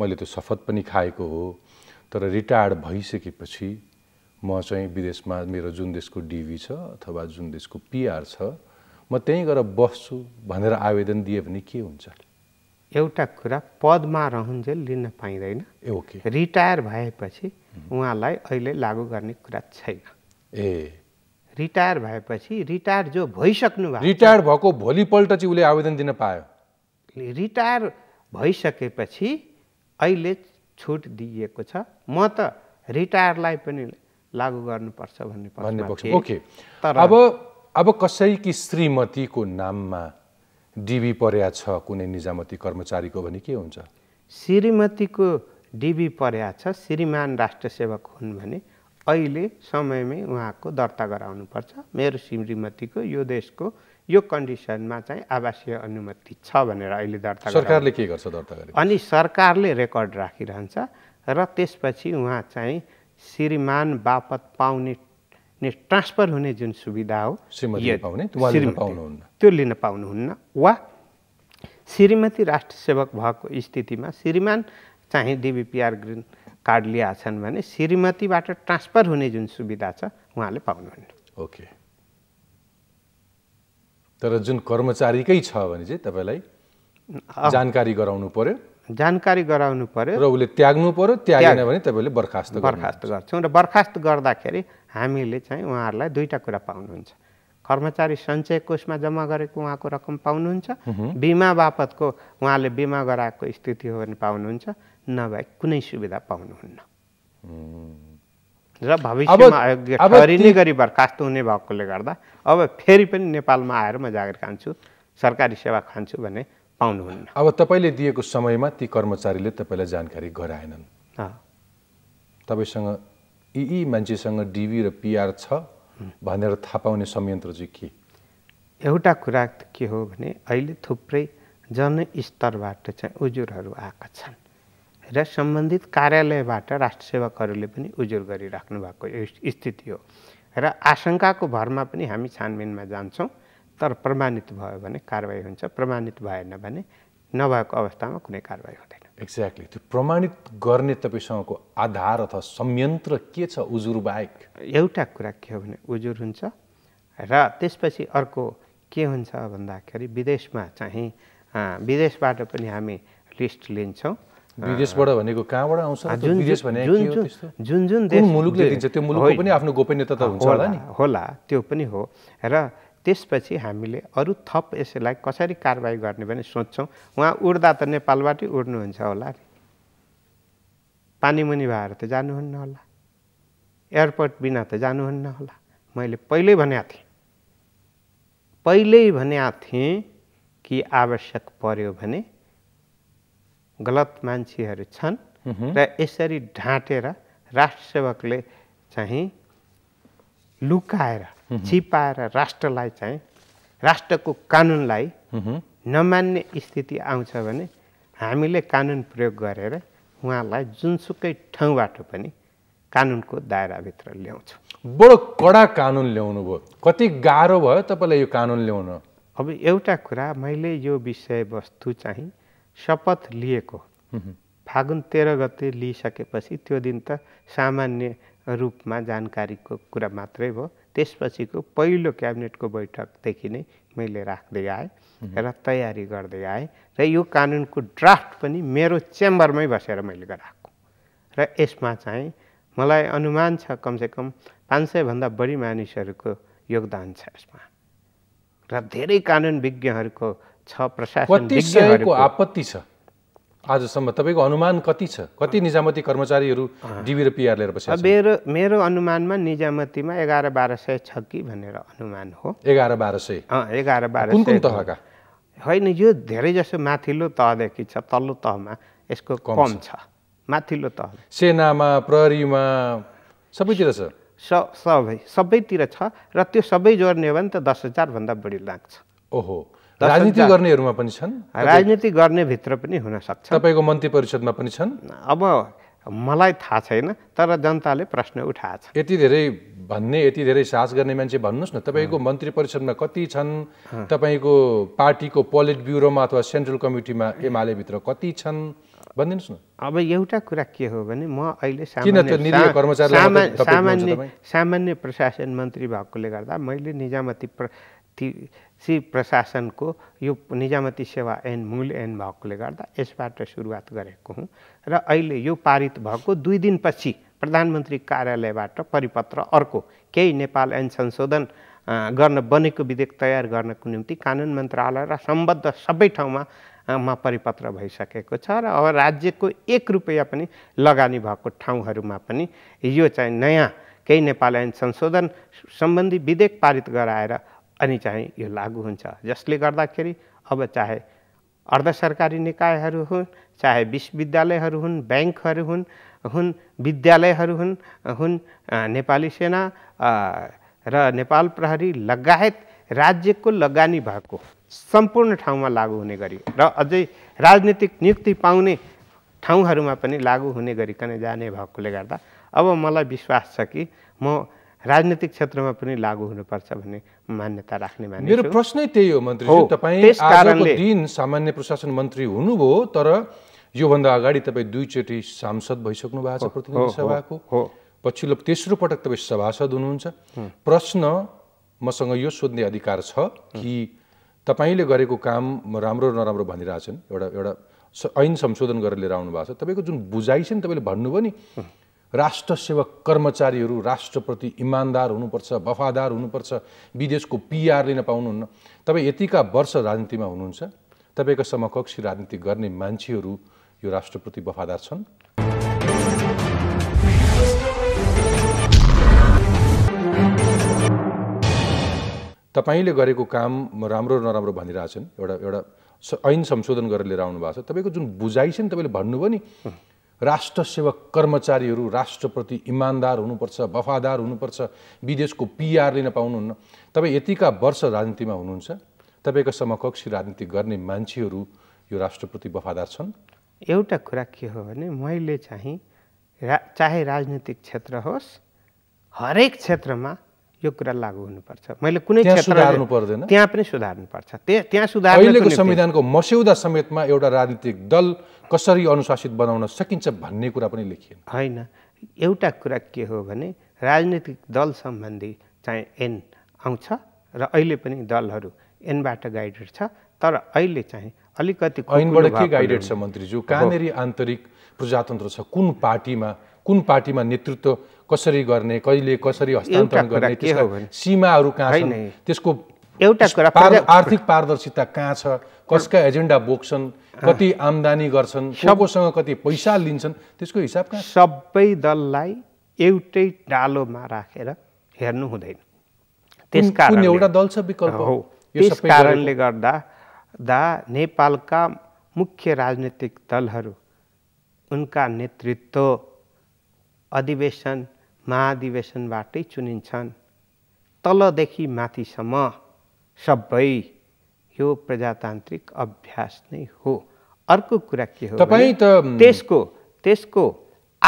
मैले त्यो शपथ पनि खाएको हो तर रिटायर्ड भइसकेपछि म चाहिँ विदेशमा मेरो जुन देशको डिभी छ अथवा जुन देशको पिआर छ म त्यहीँ गएर बस्छु भनेर आवेदन दिएँ भने के हुन्छ एउटा कुरा पदमा रहन्जेल लिन पाइँदैन ओके रिटायर भएपछि उहाँलाई अहिले लागू गर्ने कुरा छैन ए रिटायर भएपछि रिटायर जो भइसक्नु भयो रिटायर भएको भोलिपल्ट चाहिँ उसले आवेदन दिन पायो रिटायर भइसकेपछि अहिले छुट दिइएको छ म त रिटायरलाई पनि लागू गर्नुपर्छ भन्ने पक्ष ओके तर अब अब कसैकी श्रीमतीको नाममा डिबी पर्या छ कुनै निजामती कर्मचारीको भने के हुन्छ श्रीमतीको डिबी पर्या छ श्रीमान राष्ट्र सेवक हुन् भने अहिले समयमै उहाँको दर्ता गराउनुपर्छ मेरो श्रीमतीको यो देशको यो कन्डिसनमा चाहिँ आवासीय अनुमति छ भनेर अहिले दर्ता सरकारले के गर्छ दर्ता अनि सरकारले रेकर्ड राखिरहन्छ र त्यसपछि उहाँ चाहिँ श्रीमान बापत पाउने ने ट्रान्सफर हुने जुन सुविधा हो पाउने त्यो लिन पाउनुहुन्न वा श्रीमती राष्ट्र सेवक भएको स्थितिमा श्रीमान चाहिँ डिबिपिआर ग्रिन कार्ड लिएका छन् भने श्रीमतीबाट ट्रान्सफर हुने जुन सुविधा छ उहाँले पाउनुहुन्न ओके तर जुन कर्मचारीकै छ भने चाहिँ तपाईँलाई जानकारी गराउनु पर्यो जानकारी गराउनु पर्यो र उसले त्याग्नु पर्यो त्यागेन भने तपाईँले बर्खास्त बर्खास्त गर्छौँ र बर्खास्त गर्दाखेरि हामीले चाहिँ उहाँहरूलाई दुईवटा कुरा पाउनुहुन्छ कर्मचारी सञ्चय कोषमा जम्मा गरेको उहाँको रकम पाउनुहुन्छ बिमा बापतको उहाँले बिमा गराएको स्थिति हो भने पाउनुहुन्छ नभए कुनै सुविधा पाउनुहुन्न र भविष्यमा गरी बर्खास्त हुने भएकोले गर्दा अब फेरि पनि नेपालमा आएर म जागिर खान्छु सरकारी सेवा खान्छु भने पाउनुहुन्न अब तपाईँले दिएको समयमा ती कर्मचारीले तपाईँलाई जानकारी गराएनन् तपाईँसँग यी यी मान्छेसँग डिबी र पिआर छ भनेर थाहा पाउने संयन्त्र चाहिँ के एउटा कुरा के हो भने अहिले थुप्रै जनस्तरबाट चाहिँ उजुरहरू आएका छन् र सम्बन्धित कार्यालयबाट राष्ट्र सेवकहरूले पनि उजुर गरिराख्नु भएको स्थिति हो र आशंकाको भरमा पनि हामी छानबिनमा जान्छौँ तर प्रमाणित भयो भने कारवाही हुन्छ प्रमाणित भएन भने नभएको अवस्थामा कुनै कारवाही हुँदैन एक्ज्याक्टली त्यो प्रमाणित गर्ने तपाईँसँगको आधार अथवा संयन्त्र के छ उजुर बाहेक एउटा कुरा के हो भने उजुर हुन्छ र त्यसपछि अर्को के हुन्छ भन्दाखेरि विदेशमा चाहिँ विदेशबाट पनि हामी लिस्ट लिन्छौँ विदेशबाट भनेको कहाँबाट आउँछ विदेश भने जुन जुन देश मुलुकले दिन्छ त्यो मुलुकको पनि आफ्नो गोपनीयता त हुन्छ होला नि होला त्यो पनि हो र त्यसपछि हामीले अरू थप यसलाई कसरी कारवाही गर्ने भने सोध्छौँ उहाँ उड्दा त नेपालबाटै उड्नुहुन्छ होला पानीमुनि भएर त जानुहुन्न होला एयरपोर्ट बिना त जानुहुन्न होला मैले पहिल्यै भनेको थिएँ पहिल्यै भनेको थिएँ कि आवश्यक पर्यो भने गलत मान्छेहरू छन् र यसरी ढाँटेर राष्ट्रसेवकले चाहिँ लुकाएर छिपाएर राष्ट्रलाई चाहिँ राष्ट्रको कानुनलाई नमान्ने स्थिति आउँछ भने हामीले कानुन प्रयोग गरेर उहाँलाई जुनसुकै ठाउँबाट पनि कानुनको दायराभित्र ल्याउँछ बडो कडा कानुन ल्याउनु भयो कति गाह्रो भयो तपाईँलाई यो कानुन ल्याउन अब एउटा कुरा मैले यो विषयवस्तु चाहिँ शपथ लिएको फागुन तेह्र गते लिइसकेपछि त्यो दिन त सामान्य रूपमा जानकारीको कुरा मात्रै भयो त्यसपछिको पहिलो क्याबिनेटको बैठकदेखि नै मैले राख्दै आएँ र तयारी गर्दै आएँ र यो कानुनको ड्राफ्ट पनि मेरो चेम्बरमै बसेर मैले गराएको र यसमा चाहिँ मलाई अनुमान छ कमसेकम पाँच सयभन्दा बढी मानिसहरूको योगदान छ यसमा र धेरै कानुन विज्ञहरूको छ प्रशासन आपत्ति छ आजसम्म तपाईँको अनुमान कति छ कति निजामती कर्मचारीहरू डिबी र पिआर लिएर बसेका मेरो मेरो अनुमानमा निजामतीमा एघार बाह्र सय छ कि भनेर अनुमान हो एघार बाह्र सय एघार बाह्र कुन कुन तहका होइन यो धेरै जसो माथिल्लो तहदेखि छ तल्लो तहमा यसको कम छ माथिल्लो तह सेनामा प्रहरीमा सबैतिर छ सबै सबैतिर छ र त्यो सबै जोड्ने हो भने त दस हजारभन्दा बढी लाग्छ ओहो राजनीति गर्नेहरूमा पनि छन् राजनीति गर्नेभित्र पनि हुन सक्छ तपाईँको मन्त्री परिषदमा पनि छन् अब मलाई थाहा छैन तर जनताले प्रश्न उठाएछ यति धेरै भन्ने यति धेरै साहस गर्ने मान्छे भन्नुहोस् न तपाईँको मन्त्री परिषदमा कति छन् तपाईँको पार्टीको पोलिट ब्युरोमा अथवा सेन्ट्रल कमिटीमा एमालेभित्र कति छन् भनिदिनुहोस् न अब एउटा कुरा के हो भने म अहिले सामान्य सामान्य प्रशासन मन्त्री भएकोले गर्दा मैले निजामती सी प्रशासनको यो निजामती सेवा ऐन मूल ऐन भएकोले गर्दा यसबाट सुरुवात गरेको हुँ र अहिले यो पारित भएको दुई दिनपछि प्रधानमन्त्री कार्यालयबाट परिपत्र अर्को केही नेपाल ऐन संशोधन गर्न बनेको विधेयक तयार गर्नको निम्ति कानुन मन्त्रालय र सम्बद्ध सबै ठाउँमा मा परिपत्र भइसकेको छ र अब राज्यको एक रुपियाँ पनि लगानी भएको ठाउँहरूमा पनि यो चाहिँ नयाँ केही नेपाल ऐन संशोधन सम्बन्धी विधेयक पारित गराएर अनि चाहिँ यो लागू हुन्छ जसले गर्दाखेरि अब चाहे अर्ध सरकारी निकायहरू हुन् चाहे विश्वविद्यालयहरू हुन् ब्याङ्कहरू हुन् हुन् विद्यालयहरू हुन् हुन् नेपाली सेना र नेपाल प्रहरी लगायत राज्यको लगानी भएको सम्पूर्ण ठाउँमा लागु हुने गरी र अझै राजनीतिक नियुक्ति पाउने ठाउँहरूमा पनि लागु हुने गरिकन जाने भएकोले गर्दा अब मलाई विश्वास छ कि म राजनीतिक क्षेत्रमा पनि लागू हुनुपर्छ भन्ने मान्यता राख्ने मानिस मेरो प्रश्नै त्यही हो मन्त्री तपाईँ आजको दिन सामान्य प्रशासन मन्त्री हुनुभयो तर योभन्दा अगाडि तपाईँ दुईचोटि सांसद भइसक्नु भएको छ प्रतिनिधि सभाको हो पछिल्लो तेस्रो पटक तपाईँ सभासद हुनुहुन्छ प्रश्न मसँग यो सोध्ने अधिकार छ कि तपाईँले गरेको काम राम्रो नराम्रो भनिरहेछन् एउटा एउटा ऐन संशोधन गरेर लिएर आउनु भएको छ तपाईँको जुन बुझाइ छ नि तपाईँले भन्नुभयो नि राष्ट्र सेवक कर्मचारीहरू राष्ट्रप्रति इमान्दार हुनुपर्छ वफादार हुनुपर्छ विदेशको पिआर लिन पाउनुहुन्न तपाईँ यतिका वर्ष राजनीतिमा हुनुहुन्छ तपाईँको समकक्षी राजनीति गर्ने मान्छेहरू यो राष्ट्रप्रति वफादार छन् तपाईँले गरेको काम राम्रो नराम्रो भनिरहेछन् एउटा एउटा ऐन संशोधन गरेर लिएर आउनु भएको छ तपाईँको जुन बुझाइ छ नि तपाईँले भन्नुभयो नि राष्ट्र सेवक कर्मचारीहरू राष्ट्रप्रति इमान्दार हुनुपर्छ वफादार हुनुपर्छ विदेशको पिआर लिन पाउनुहुन्न तपाईँ यतिका वर्ष राजनीतिमा हुनुहुन्छ तपाईँको समकक्षी राजनीति गर्ने मान्छेहरू यो राष्ट्रप्रति वफादार छन् एउटा कुरा के हो भने मैले चाहिँ रा चाहे राजनीतिक क्षेत्र होस् हरेक क्षेत्रमा यो कुरा लागू हुनुपर्छ मैले कुनै सुधार्नु पर्दैन त्यहाँ पनि सुधार्नुपर्छ त्यहाँ सुधार संविधानको मस्यौदा समेतमा एउटा राजनीतिक दल कसरी अनुशासित बनाउन सकिन्छ भन्ने कुरा पनि लेखिएन होइन एउटा कुरा के हो भने राजनीतिक दल सम्बन्धी चाहिँ एन आउँछ र अहिले पनि दलहरू एनबाट गाइडेड छ तर अहिले चाहिँ अलिकति ऐनबाट के गाइडेड छ मन्त्रीज्यू कहाँनिर आन्तरिक प्रजातन्त्र छ कुन पार्टीमा कुन पार्टीमा नेतृत्व कसरी गर्ने कहिले कसरी हस्तान्तरण गर्ने सीमाहरू कहाँ छन् त्यसको एउटा कुरा आर्थिक पारदर्शिता कहाँ छ कसका एजेन्डा बोक्छन् कति आमदानी गर्छन् सबैसँग कति पैसा लिन्छन् त्यसको हिसाब सबै दललाई एउटै डालोमा राखेर हेर्नु हुँदैन त्यस कारण एउटा दल छ विकल्प हो त्यस कारणले गर्दा दा नेपालका मुख्य राजनैतिक दलहरू उनका नेतृत्व अधिवेशन महाधिवेशनबाटै चुनिन्छन् तलदेखि माथिसम्म सबै यो प्रजातान्त्रिक अभ्यास नै हो अर्को कुरा के हो तपाईँ त त्यसको त्यसको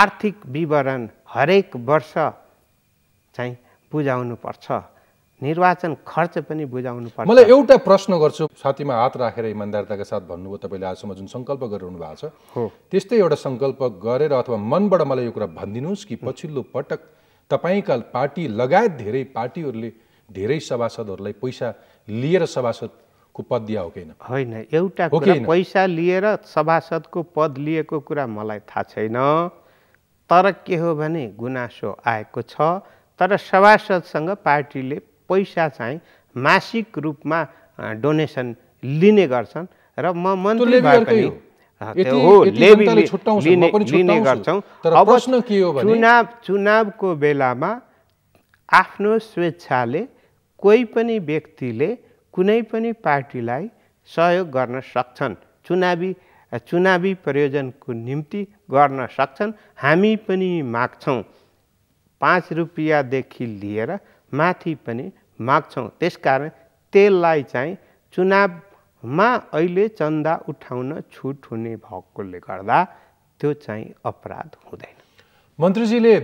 आर्थिक विवरण हरेक वर्ष चाहिँ बुझाउनु पर्छ निर्वाचन खर्च पनि बुझाउनु पर्छ मलाई एउटा प्रश्न गर्छु साथीमा हात राखेर इमान्दारताका साथ भन्नुभयो तपाईँले आजसम्म जुन सङ्कल्प गरिरहनु भएको छ हो त्यस्तै एउटा सङ्कल्प गरेर अथवा मनबाट मलाई यो कुरा भनिदिनुहोस् कि पछिल्लो पटक तपाईँका पार्टी लगायत धेरै पार्टीहरूले धेरै सभासदहरूलाई पैसा लिएर सभासद को पद दिया हो कि होइन एउटा पैसा लिएर सभासदको पद लिएको कुरा मलाई थाहा छैन तर के हो भने गुनासो आएको छ तर सभासदसँग पार्टीले पैसा चाहिँ मासिक रूपमा डोनेसन लिने गर्छन् र म मन्त्री लिने गर्छौँ चुनाव चुनावको बेलामा आफ्नो स्वेच्छाले कोही पनि व्यक्तिले कुनै पनि पार्टीलाई सहयोग गर्न सक्छन् चुनावी चुनावी प्रयोजनको निम्ति गर्न सक्छन् हामी पनि माग्छौँ पाँच रुपियाँदेखि लिएर माथि पनि माग्छौँ त्यसकारण त्यसलाई चाहिँ चुनावमा अहिले चन्दा उठाउन छुट हुने भएकोले गर्दा त्यो चाहिँ अपराध हुँदैन मन्त्रीजीले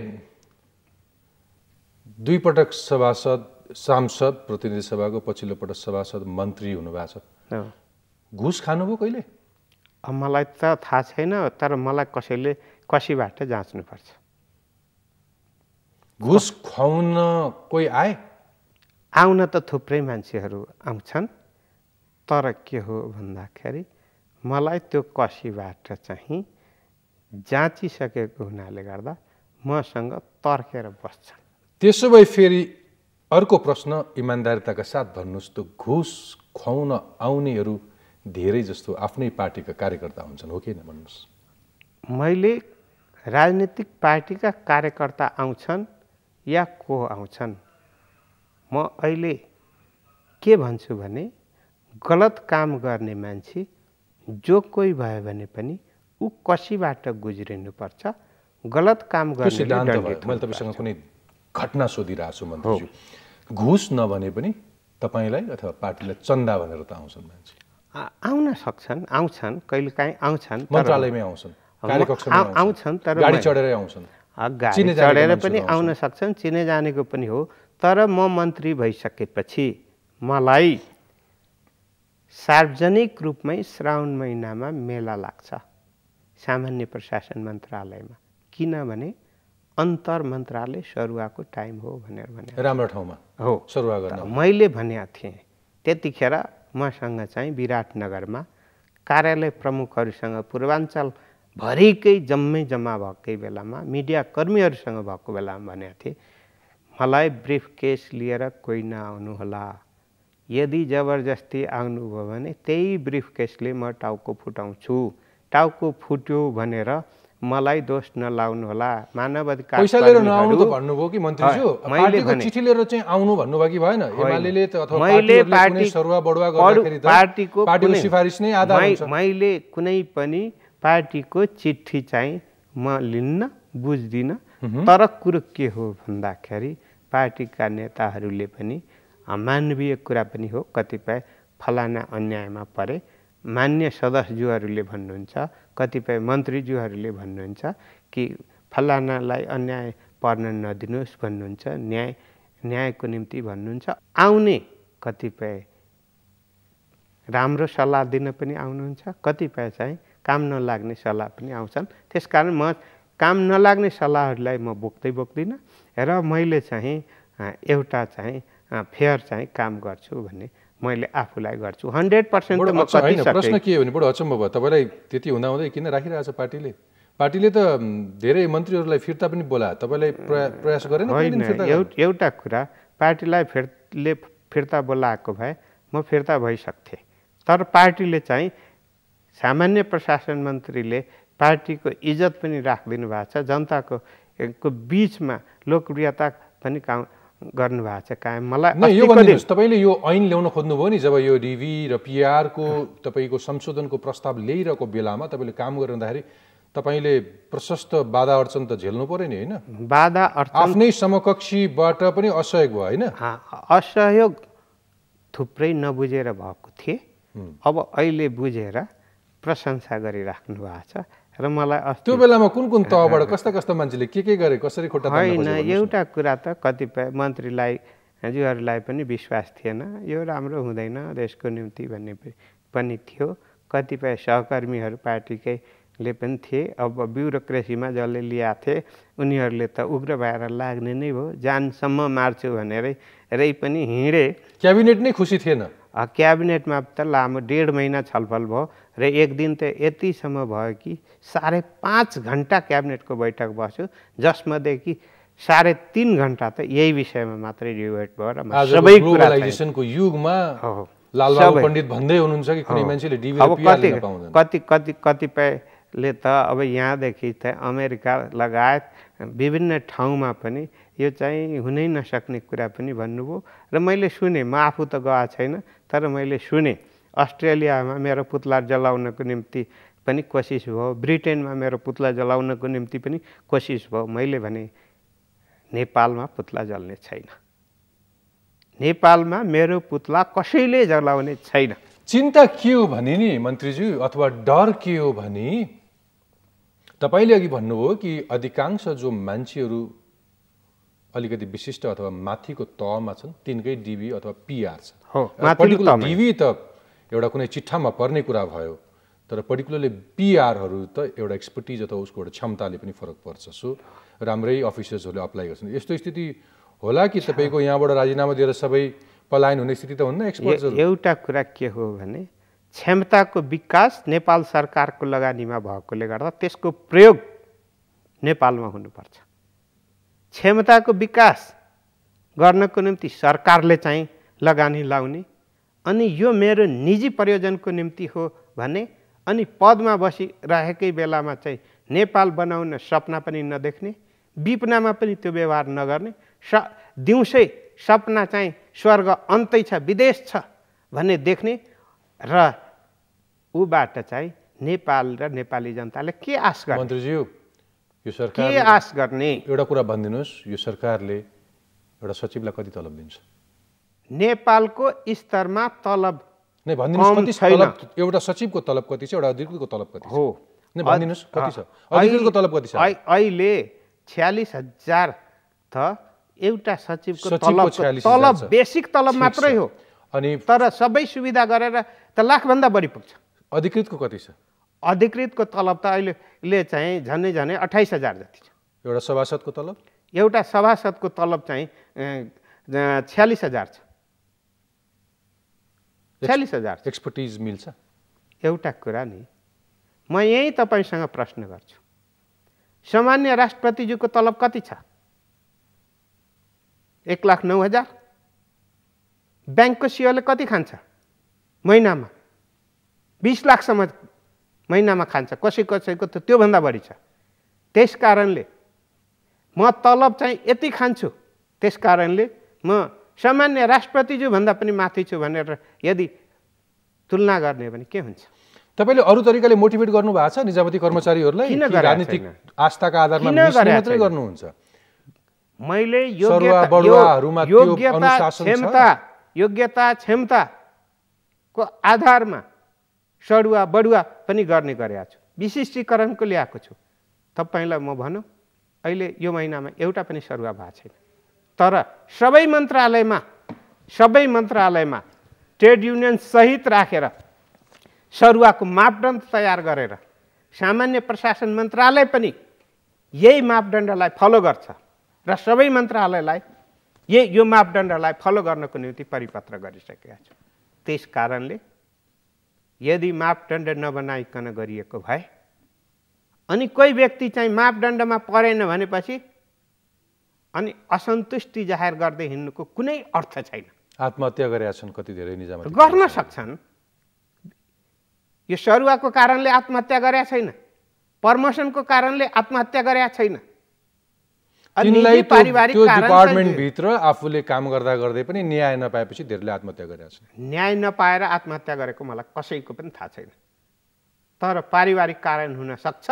दुईपटक सभासद सांसद प्रतिनिधि सभाको पछिल्लो पटक सभासद मन्त्री हुनुभएको छ घुस खानुभयो कहिले मलाई त थाहा छैन तर मलाई कसैले कसीबाट जाँच्नुपर्छ घुस खुवाउन कोही आए आउन त थुप्रै मान्छेहरू आउँछन् तर के हो भन्दाखेरि मलाई त्यो कसीबाट चाहिँ जाँचिसकेको हुनाले गर्दा मसँग तर्केर बस्छन् त्यसो भए फेरि अर्को प्रश्न इमान्दारिताका साथ भन्नुहोस् त घुस खुवाउन आउनेहरू धेरै जस्तो आफ्नै पार्टीका कार्यकर्ता हुन्छन् हो कि भन्नुहोस् मैले राजनीतिक पार्टीका कार्यकर्ता आउँछन् या को आउँछन् म अहिले के भन्छु भने गलत काम गर्ने मान्छे जो कोही भयो भने पनि ऊ कसीबाट गुज्रिनुपर्छ गलत काम गर्ने मैले तपाईँसँग कुनै घटना सोधिरहेको छु मन्त्रीज्यू घुस नभने पनि तपाईँलाई अथवा पार्टीलाई चन्दा भनेर त आउँछन् मान्छे आउन सक्छन् आउँछन् काहीँ आउँछन् मन्त्रालयमै आउँछन् आउँछन् तर गाडी चढेरै आउँछन् चढेर पनि आउन सक्छन् चिने जानेको पनि हो तर म मन्त्री भइसकेपछि मलाई सार्वजनिक रूपमै श्रावण महिनामा मेला लाग्छ सामान्य प्रशासन मन्त्रालयमा किनभने अन्तर मन्त्रालय सरुवाको टाइम हो भनेर भने राम्रो ठाउँमा हो सरुवा गर्न मैले भनेको थिएँ त्यतिखेर मसँग चाहिँ विराटनगरमा कार्यालय प्रमुखहरूसँग भरिकै जम्मै जम्मा भएकै बेलामा मिडिया कर्मीहरूसँग भएको बेलामा भनेको थिएँ मलाई ब्रिफ केस लिएर कोही नआउनुहोला यदि जबरजस्ती आउनुभयो भने त्यही ब्रिफ केसले म टाउको फुटाउँछु टाउको फुट्यो भनेर मलाई दोष नलाउनु होला मानव अधिकार पैसा लिएर नआउनु त भन्नुभयो कि मन्त्रीज्यू पार्टीको चिठी लिएर चाहिँ आउनु भन्नुभयो कि भएन त अथवा मैले पार्टी सरुवा बडुवा गर्दाखेरि पार्टीको पार्टीको सिफारिस नै आधार हुन्छ मैले कुनै पनि पार्टीको चिठी चाहिँ म लिन्न बुझ्दिनँ तर कुरो के हो भन्दाखेरि पार्टीका नेताहरूले पनि मानवीय कुरा पनि हो कतिपय फलाना अन्यायमा परे मान्य सदस्यज्यूहरूले भन्नुहुन्छ कतिपय मन्त्रीज्यूहरूले भन्नुहुन्छ कि फलानालाई अन्याय पर्न नदिनुहोस् भन्नुहुन्छ न्याय न्यायको निम्ति भन्नुहुन्छ आउने कतिपय राम्रो सल्लाह दिन पनि आउनुहुन्छ कतिपय चाहिँ काम नलाग्ने सल्लाह पनि आउँछन् त्यसकारण म काम नलाग्ने सल्लाहहरूलाई म बोक्दै बोक्दिनँ र मैले चाहिँ एउटा चाहिँ फेयर चाहिँ काम गर्छु भन्ने मैले आफूलाई गर्छु हन्ड्रेड पर्सेन्ट प्रश्न के हो भने बडो अचम्म भयो तपाईँलाई त्यति हुँदाहुँदै किन राखिरहेको छ पार्टीले पार्टीले त धेरै मन्त्रीहरूलाई फिर्ता पनि बोला तपाईँलाई प्रयास गरेन होइन एउटा कुरा पार्टीलाई फिर्ले फिर्ता बोलाएको भए म फिर्ता भइसक्थेँ तर पार्टीले चाहिँ सामान्य प्रशासन मन्त्रीले पार्टीको इज्जत पनि राखिदिनु भएको छ जनताको बिचमा लोकप्रियता पनि काम गर्नुभएको छ कायम मलाई यो तपाईँले यो ऐन ल्याउन खोज्नुभयो नि जब यो डिभी र पिआरको तपाईँको संशोधनको प्रस्ताव ल्याइरहेको बेलामा तपाईँले काम गरिरहँदाखेरि तपाईँले प्रशस्त बाधा अडचन त झेल्नु पऱ्यो नि होइन बाधा आफ्नै समकक्षीबाट पनि असहयोग भयो होइन असहयोग थुप्रै नबुझेर भएको थिए अब अहिले बुझेर प्रशंसा गरिराख्नु भएको छ र मलाई त्यो बेलामा कुन कुन तहबाट कस्ता कस्ता मान्छेले के के गरे कसरी खुट्टा होइन एउटा कुरा त कतिपय मन्त्रीलाई हजुरहरूलाई पनि विश्वास थिएन यो राम्रो हुँदैन देशको निम्ति भन्ने पनि थियो कतिपय सहकर्मीहरू पार्टीकैले पनि थिए अब ब्युरोक्रेसीमा जसले ल्याएको थिए उनीहरूले त उग्र भएर लाग्ने नै भयो जानसम्म मार्छु भनेरै रै पनि हिँडे क्याबिनेट नै खुसी थिएन क्याबिनेटमा त लामो डेढ महिना छलफल भयो र एक दिन त यतिसम्म भयो कि साढे पाँच घन्टा क्याबिनेटको बैठक बस्यो जसमध्ये कि साढे तिन घन्टा त यही विषयमा मात्रै डिबेट र सबै ग्लोबलाइजेसनको युगमा लालबहादुर पण्डित भन्दै हुनुहुन्छ कि कुनै मान्छेले अब कति कति कति कतिपयले त अब यहाँदेखि त अमेरिका लगायत विभिन्न ठाउँमा पनि यो चाहिँ हुनै नसक्ने कुरा पनि भन्नुभयो र मैले सुने म आफू त गएको छैन तर मैले सुने अस्ट्रेलियामा मेरो पुतला जलाउनको निम्ति पनि कोसिस भयो ब्रिटेनमा मेरो पुतला जलाउनको निम्ति पनि कोसिस भयो मैले भने नेपालमा पुतला जल्ने छैन नेपालमा मेरो पुतला कसैले जलाउने छैन चिन्ता के हो भने नि मन्त्रीज्यू अथवा डर के हो भने तपाईँले अघि भन्नुभयो कि अधिकांश जो मान्छेहरू अलिकति विशिष्ट अथवा माथिको तहमा छन् तिनकै डिबी अथवा पिआर छन् पर्टिकुलर डिबी त एउटा कुनै चिठामा पर्ने कुरा भयो तर पर्टिकुलरली पिआरहरू त एउटा एक्सपर्टिज अथवा उसको एउटा क्षमताले पनि फरक पर्छ सो राम्रै अफिसर्सहरूले अप्लाई गर्छन् यस्तो स्थिति होला कि तपाईँको यहाँबाट राजीनामा दिएर सबै पलायन हुने स्थिति त हुन्न एक्सपर्ट एउटा कुरा के हो भने क्षमताको विकास नेपाल सरकारको लगानीमा भएकोले गर्दा त्यसको प्रयोग नेपालमा हुनुपर्छ क्षमताको विकास गर्नको निम्ति सरकारले चाहिँ लगानी लाउने अनि यो मेरो निजी प्रयोजनको निम्ति हो भने अनि पदमा बसिरहेकै बेलामा चाहिँ नेपाल बनाउन सपना पनि नदेख्ने विपनामा पनि त्यो व्यवहार नगर्ने स दिउँसै सपना चाहिँ स्वर्ग अन्तै छ विदेश छ भन्ने देख्ने र ऊबाट चाहिँ नेपाल र नेपाली जनताले के आश गर्छ मन्त्रीज्यू यो सरकार के आश गर्ने एउटा कुरा भनिदिनुहोस् यो सरकारले एउटा सचिवलाई कति तलब दिन्छ नेपालको स्तरमा तलब नै भनिदिनुहोस् एउटा सचिवको तलब कति छ एउटा अधिकृतको तलब कति हो नै भनिदिनुहोस् कति छ अधिकृतको तलब कति छ अहिले छ्यालिस हजार त एउटा सचिवको तलब तलब बेसिक तलब मात्रै हो अनि तर सबै सुविधा गरेर त लाखभन्दा बढी पुग्छ अधिकृतको कति छ अधिकृतको तलब त अहिले चाहिँ झन्डै झन्डै अठाइस हजार जति छ एउटा सभासदको तलब एउटा सभासदको तलब चाहिँ छ्यालिस हजार छ छ्यालिस हजार एक्सपर्टिज मिल्छ एउटा कुरा नि म यहीँ तपाईँसँग प्रश्न गर्छु सामान्य राष्ट्रपतिज्यूको तलब कति छ एक लाख नौ हजार ब्याङ्कको सिओले कति खान्छ महिनामा बिस लाखसम्म महिनामा खान्छ कसै कसैको त त्योभन्दा बढी छ त्यस कारणले म तलब चाहिँ यति खान्छु त्यस कारणले म सामान्य राष्ट्रपतिज्यूभन्दा पनि माथि छु भनेर यदि तुलना गर्ने हो भने के हुन्छ तपाईँले अरू तरिकाले मोटिभेट गर्नुभएको छ निजामती कर्मचारीहरूलाई राजनीतिक आस्थाका आधारमा मात्रै गर्नुहुन्छ मैले क्षमता योग्यता क्षमताको आधारमा सडुवा बढुवा पनि गर्ने गरेका छु विशिष्टीकरणको ल्याएको छु तपाईँलाई म भनौँ अहिले यो महिनामा एउटा पनि सरुवा भएको छैन तर सबै मन्त्रालयमा सबै मन्त्रालयमा ट्रेड युनियन सहित राखेर रा। सरुवाको मापदण्ड तयार गरेर सामान्य प्रशासन मन्त्रालय पनि यही मापदण्डलाई फलो गर्छ र सबै मन्त्रालयलाई यही यो मापदण्डलाई फलो गर्नको निम्ति परिपत्र गरिसकेका छौँ त्यस कारणले यदि मापदण्ड नबनाइकन गरिएको भए अनि कोही व्यक्ति चाहिँ मापदण्डमा परेन भनेपछि अनि असन्तुष्टि जाहेर गर्दै हिँड्नुको कुनै अर्थ छैन आत्महत्या गरेका छन् कति धेरै निजाम गर्न सक्छन् यो सरुवाको कारणले आत्महत्या गरेका छैन प्रमोसनको कारणले आत्महत्या गरेका छैन तिनलाई त्यो डिपार्टमेन्टभित्र आफूले काम गर्दा गर्दै पनि न्याय नपाएपछि धेरैले आत्महत्या गरेका छन् न्याय नपाएर आत्महत्या गरेको मलाई कसैको पनि थाहा छैन तर पारिवारिक कारण हुन सक्छ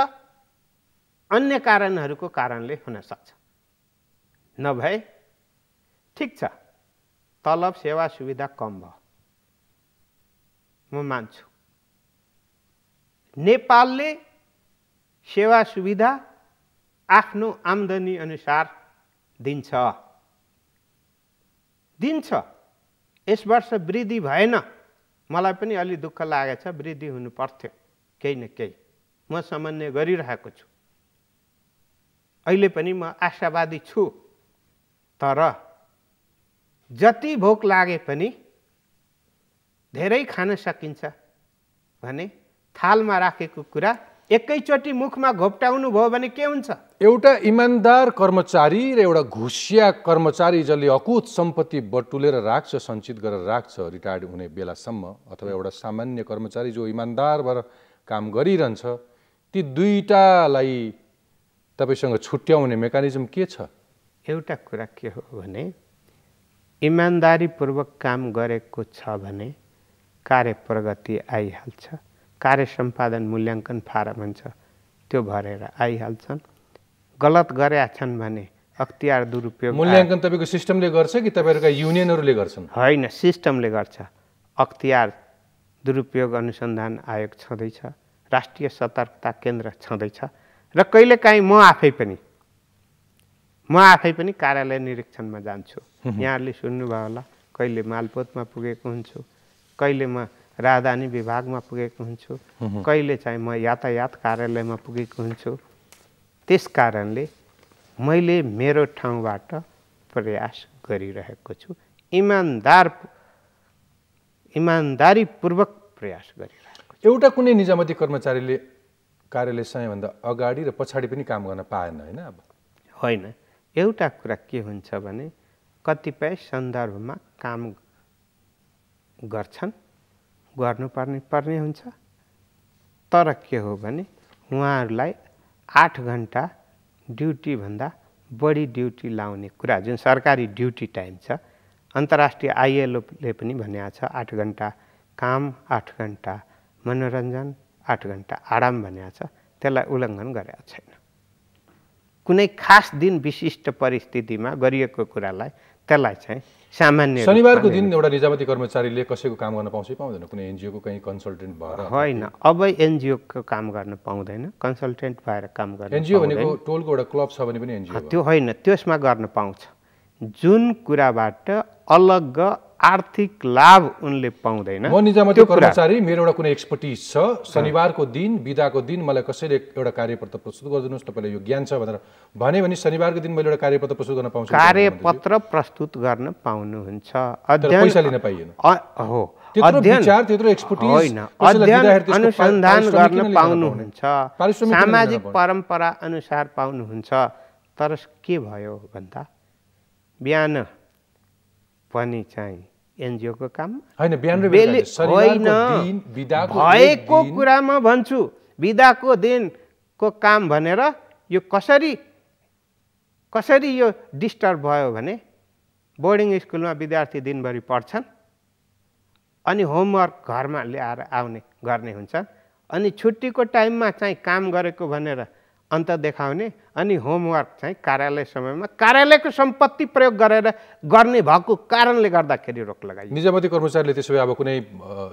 अन्य कारणहरूको कारणले हुन सक्छ नभए ठिक छ तलब सेवा सुविधा कम भयो म मान्छु नेपालले सेवा सुविधा आफ्नो आम्दनी अनुसार दिन्छ दिन्छ यस वर्ष वृद्धि भएन मलाई पनि अलि दुःख लागेछ वृद्धि हुनु पर्थ्यो केही न केही म समन्वय गरिरहेको छु अहिले पनि म आशावादी छु तर जति भोक लागे पनि धेरै खान सकिन्छ भने थालमा राखेको कुरा एकैचोटि मुखमा घोप्टाउनु भयो भने के हुन्छ एउटा इमान्दार कर्मचारी र एउटा घुसिया कर्मचारी जसले अकुत सम्पत्ति बटुलेर राख्छ सञ्चित गरेर राख्छ रिटायर्ड हुने बेलासम्म अथवा एउटा सामान्य कर्मचारी जो इमान्दार भएर काम गरिरहन्छ ती दुईटालाई तपाईँसँग छुट्याउने मेकानिजम के छ एउटा कुरा के हो भने इमान्दारीपूर्वक काम गरेको छ भने कार्य प्रगति आइहाल्छ कार्य सम्पादन मूल्याङ्कन फारम हुन्छ त्यो भरेर आइहाल्छन् गलत गरेका छन् भने अख्तियार दुरुपयोग मूल्याङ्कन तपाईँको सिस्टमले गर्छ कि तपाईँहरूका युनियनहरूले गर्छन् होइन सिस्टमले गर्छ अख्तियार दुरुपयोग अनुसन्धान आयोग छँदैछ राष्ट्रिय सतर्कता केन्द्र छँदैछ र कहिलेकाहीँ म आफै पनि म आफै पनि कार्यालय निरीक्षणमा जान्छु यहाँहरूले सुन्नुभयो होला कहिले मालपोतमा पुगेको हुन्छु कहिले म राजधानी विभागमा पुगेको हुन्छु कहिले चाहिँ म यातायात कार्यालयमा पुगेको हुन्छु त्यस कारणले मैले मेरो ठाउँबाट प्रयास गरिरहेको छु इमान्दार इमान्दारीपूर्वक प्रयास गरिरहेको छु एउटा कुनै निजामती कर्मचारीले कार्यालय सयभन्दा अगाडि र पछाडि पनि काम गर्न पाएन होइन अब होइन एउटा कुरा के हुन्छ भने कतिपय सन्दर्भमा काम गर्छन् गर्नुपर्ने पर्ने पर्ने हुन्छ तर के हो भने उहाँहरूलाई आठ घन्टा ड्युटीभन्दा बढी ड्युटी लाउने कुरा जुन सरकारी ड्युटी टाइम छ अन्तर्राष्ट्रिय आइएलओले पनि भनेको छ आठ घन्टा काम आठ घन्टा मनोरञ्जन आठ घन्टा आराम भनेको छ त्यसलाई उल्लङ्घन गरेको छैन कुनै खास दिन विशिष्ट परिस्थितिमा गरिएको कुरालाई त्यसलाई चाहिँ सामान्य शनिबारको दिन एउटा निजामती कर्मचारीले कसैको काम गर्न पाउँछ पाउँदैन कुनै एनजिओको कहीँ कन्सल्टेन्ट भएर होइन अब एनजिओको काम गर्न पाउँदैन कन्सल्टेन्ट भएर काम गर्न एनजिओ भनेको टोलको एउटा क्लब छ भने पनि एनजिओ त्यो होइन त्यसमा गर्न पाउँछ जुन कुराबाट अलग आर्थिक लाभ उनले पाउँदैन म निजामती त्यो कर्मचारी मेरो एउटा कुनै एक्सपर्टिज छ शनिबारको दिन बिदाको दिन मलाई कसैले एउटा कार्यपत्र प्रस्तुत गरिदिनुहोस् तपाईँलाई यो ज्ञान छ भनेर भने भने शनिबारको दिन मैले एउटा कार्यपत्र प्रस्तुत गर्न पाउँछु कार्यपत्र प्रस्तुत गर्न पाउनुहुन्छ पैसा लिन पाइएन हो अनुसन्धान गर्न पाउनुहुन्छ सामाजिक परम्परा अनुसार पाउनुहुन्छ तर के भयो भन्दा बिहान पनि चाहिँ एनजिओको काम होइन भएको म भन्छु बिदाको दिनको काम भनेर यो कसरी कसरी यो डिस्टर्ब भयो भने बोर्डिङ स्कुलमा विद्यार्थी दिनभरि पढ्छन् अनि होमवर्क घरमा ल्याएर आउने गर्ने हुन्छन् अनि छुट्टीको टाइममा चाहिँ काम गरेको भनेर अन्त देखाउने अनि होमवर्क चाहिँ कार्यालय समयमा कार्यालयको सम्पत्ति प्रयोग गरेर गर्ने भएको कारणले गर्दाखेरि रोक लगाइयो निजामती कर्मचारीले त्यसो भए अब कुनै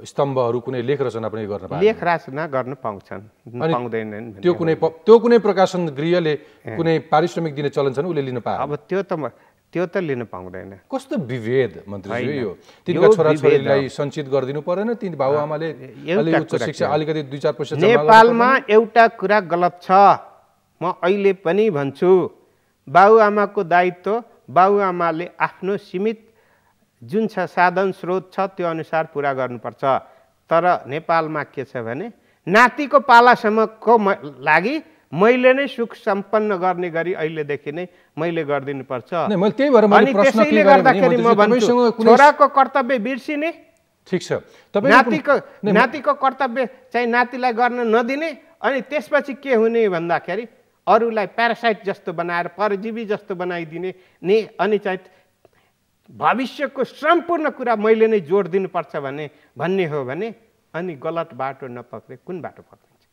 स्तम्भहरू कुनै लेख रचना पनि गर्न लेख रचना गर्न पाउँछन् पाउँदैनन् त्यो कुनै त्यो कुनै प्रकाशन गृहले कुनै पारिश्रमिक दिने चलन छन् उसले लिन पाए अब त्यो त त्यो त लिन पाउँदैन कस्तो विभेद मन्त्रीज्यू यो तिनका छोरीलाई सञ्चित गरिदिनु परेन तिन बाबुआमाले उच्च शिक्षा अलिकति दुई चार पैसा नेपालमा एउटा कुरा गलत छ म अहिले पनि भन्छु बाबुआमाको दायित्व बाबुआमाले आफ्नो सीमित जुन छ साधन स्रोत छ त्यो अनुसार पुरा गर्नुपर्छ तर नेपालमा के छ भने नातिको पालासम्मको लागि मैले नै सुख सम्पन्न गर्ने गरी अहिलेदेखि नै मैले गरिदिनुपर्छ अनि त्यसैले गर्दाखेरि म भन्छु छोराको कर्तव्य बिर्सिने ठिक छ नातिको नातिको कर्तव्य चाहिँ नातिलाई गर्न नदिने अनि त्यसपछि के हुने भन्दाखेरि अरूलाई प्यारासाइट जस्तो बनाएर परजीवी जस्तो बनाइदिने नि अनि चाहिँ भविष्यको सम्पूर्ण कुरा मैले नै जोड दिनुपर्छ भने भन्ने हो भने अनि गलत बाटो नपक्रे कुन बाटो पक्रिन्छ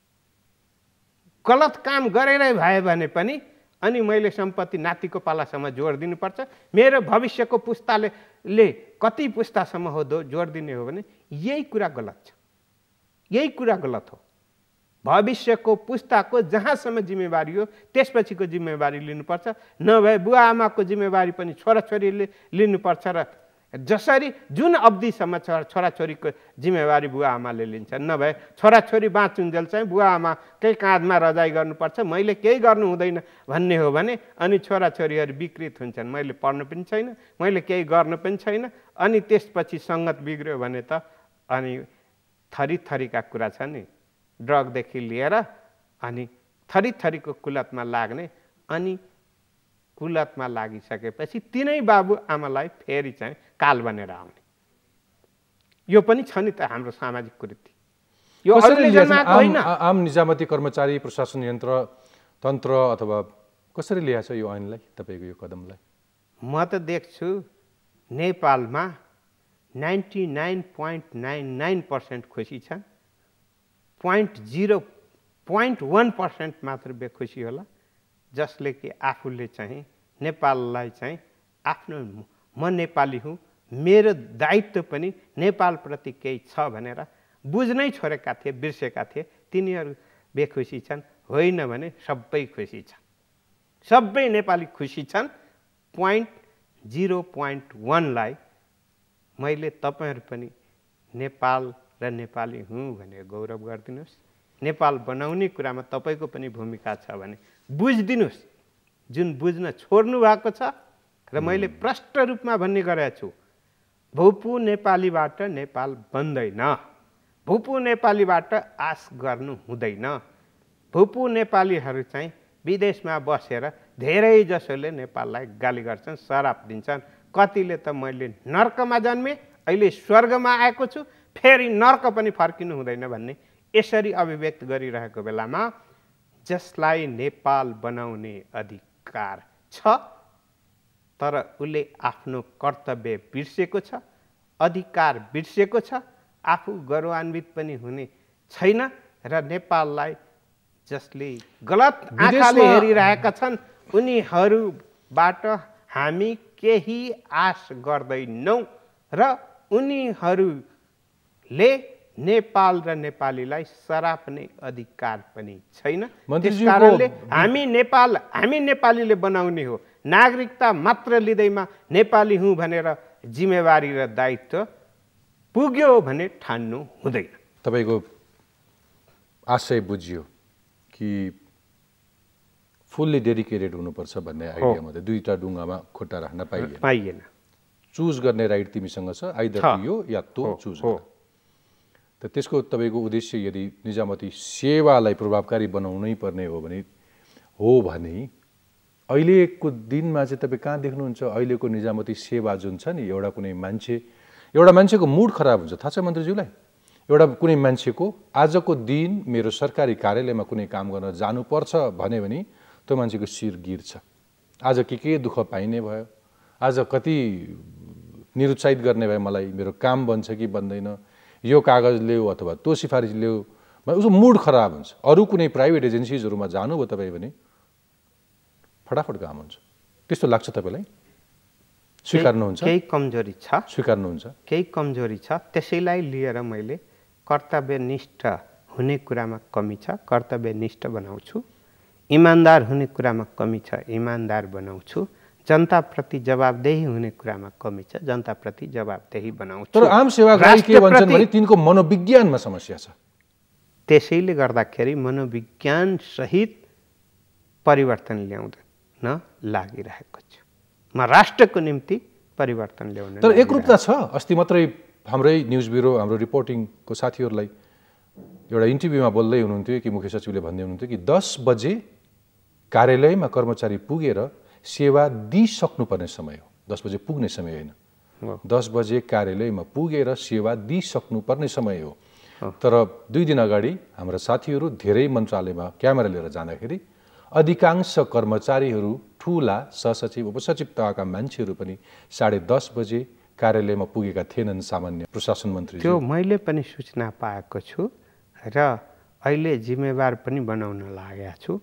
गलत काम गरेरै भए भने पनि अनि मैले सम्पत्ति नातिको पालासम्म जोड दिनुपर्छ मेरो भविष्यको पुस्ताले ले कति पुस्तासम्म हो जोड दिने हो भने यही कुरा गलत छ यही कुरा गलत हो भविष्यको पुस्ताको जहाँसम्म जिम्मेवारी हो त्यसपछिको जिम्मेवारी लिनुपर्छ नभए बुवा आमाको जिम्मेवारी पनि छोराछोरीले लिनुपर्छ र जसरी जुन अवधिसम्म छोरा छोराछोरीको जिम्मेवारी बुवा आमाले लिन्छन् नभए छोराछोरी बाँचुन्जेल चाहिँ बुवा आमाकै काँधमा रजाई गर्नुपर्छ मैले केही गर्नु हुँदैन भन्ने हो भने अनि छोराछोरीहरू विकृत हुन्छन् मैले पढ्नु पनि छैन मैले केही गर्नु पनि छैन अनि त्यसपछि सङ्गत बिग्रियो भने त अनि थरी थरीका कुरा छ नि ड्रगदेखि लिएर अनि थरी थरीको कुलतमा लाग्ने अनि कुलतमा लागिसकेपछि तिनै बाबु आमालाई फेरि चाहिँ काल बनेर आउने यो पनि छ नि त हाम्रो सामाजिक कृति यो आम, आम निजामती कर्मचारी प्रशासन यन्त्र तन्त्र अथवा कसरी छ यो ऐनलाई तपाईँको यो कदमलाई म त देख्छु नेपालमा ninety nine point nine nine percent खुसी छन् point zero point one percent मात्र बेखुसी होला जसले कि आफूले चाहिँ नेपाललाई चाहिँ आफ्नो म नेपाली हुँ मेरो दायित्व पनि नेपालप्रति केही छ भनेर बुझ्नै छोडेका थिए बिर्सेका थिए तिनीहरू बेखुसी छन् होइन भने सबै खुसी छन् सबै नेपाली खुसी छन् पोइन्ट जिरो पोइन्ट वानलाई मैले तपाईँहरू पनि नेपाल र नेपाली हुँ भनेर गौरव गरिदिनुहोस् नेपाल बनाउने कुरामा तपाईँको पनि भूमिका छ भने बुझिदिनुहोस् जुन बुझ्न छोड्नु भएको छ र मैले प्रष्ट रूपमा भन्ने गरेको छु भूपू नेपालीबाट नेपाल बन्दैन भूपु नेपालीबाट आश गर्नु हुँदैन भूपु नेपालीहरू चाहिँ विदेशमा बसेर धेरै जसोले नेपाललाई गाली गर्छन् सराप दिन्छन् कतिले त मैले नर्कमा जन्मेँ अहिले स्वर्गमा आएको छु फेरि नर्क पनि फर्किनु हुँदैन भन्ने यसरी अभिव्यक्त गरिरहेको बेलामा जसलाई नेपाल बनाउने अधिकार छ तर उसले आफ्नो कर्तव्य बिर्सेको छ अधिकार बिर्सेको छ आफू गौरवान्वित पनि हुने छैन र नेपाललाई जसले गलत आँखाले हेरिरहेका छन् उनीहरूबाट हामी केही आश गर्दैनौँ र उनीहरू ले नेपाल र नेपालीलाई सराप्ने अधिकार पनि छैन त्यस हामी नेपाल हामी नेपालीले बनाउने हो नागरिकता मात्र लिँदैमा नेपाली हुँ भनेर जिम्मेवारी र दायित्व पुग्यो भने ठान्नु हुँदैन तपाईँको आशय बुझियो कि फुल्ली डेडिकेटेड हुनुपर्छ भन्ने आइडिया मात्रै दुईवटा डुङ्गामा खुट्टा राख्न पाइएन पाइएन चुज गर्ने राइट तिमीसँग छ आइदर यो या तो चुज हो त त्यसको तपाईँको उद्देश्य यदि निजामती सेवालाई प्रभावकारी बनाउनै पर्ने हो भने हो भने अहिलेको दिनमा चाहिँ तपाईँ कहाँ देख्नुहुन्छ अहिलेको निजामती सेवा जुन छ नि एउटा कुनै मान्छे एउटा मान्छेको मुड खराब हुन्छ थाहा छ मन्त्रीज्यूलाई एउटा कुनै मान्छेको आजको दिन मेरो सरकारी कार्यालयमा कुनै काम गर्न जानुपर्छ भन्यो भने त्यो मान्छेको शिर गिर्छ आज के के दुःख पाइने भयो आज कति निरुत्साहित गर्ने भयो मलाई मेरो काम बन्छ कि बन्दैन यो कागज ल्याऊ अथवा त्यो सिफारिस ल्याऊ भने उसको मुड खराब हुन्छ अरू कुनै प्राइभेट एजेन्सिजहरूमा जानुभयो तपाईँ भने फटाफट काम हुन्छ त्यस्तो लाग्छ तपाईँलाई स्वीकार्नुहुन्छ केही कमजोरी छ स्वीकार्नुहुन्छ केही कमजोरी छ त्यसैलाई लिएर मैले कर्तव्यनिष्ठ हुने कुरामा कमी छ कर्तव्यनिष्ठ बनाउँछु इमान्दार हुने कुरामा कमी छ इमान्दार बनाउँछु जनताप्रति जवाबदेही हुने कुरामा कमी छ जनताप्रति जवाबदेही बनाउँछ तर आम सेवा के भन्छन् भने तिनको मनोविज्ञानमा समस्या छ त्यसैले गर्दाखेरि मनोविज्ञान सहित परिवर्तन ल्याउँदैन लागिरहेको छ म राष्ट्रको निम्ति परिवर्तन ल्याउने तर एकरूपता छ अस्ति मात्रै हाम्रै न्युज ब्युरो हाम्रो रिपोर्टिङको साथीहरूलाई एउटा इन्टरभ्यूमा बोल्दै हुनुहुन्थ्यो कि मुख्य सचिवले भन्दै हुनुहुन्थ्यो कि दस बजे कार्यालयमा कर्मचारी पुगेर सेवा दिइसक्नुपर्ने समय हो दस बजे पुग्ने समय होइन दस बजे कार्यालयमा पुगेर सेवा दिइसक्नुपर्ने समय हो तर दुई दिन अगाडि हाम्रा साथीहरू धेरै मन्त्रालयमा क्यामेरा लिएर जाँदाखेरि अधिकांश कर्मचारीहरू ठुला सहसचिव उपसचिव तहका मान्छेहरू पनि साढे दस बजे कार्यालयमा पुगेका थिएनन् सामान्य प्रशासन मन्त्री त्यो मैले पनि सूचना पाएको छु र अहिले जिम्मेवार पनि बनाउन लागेको छु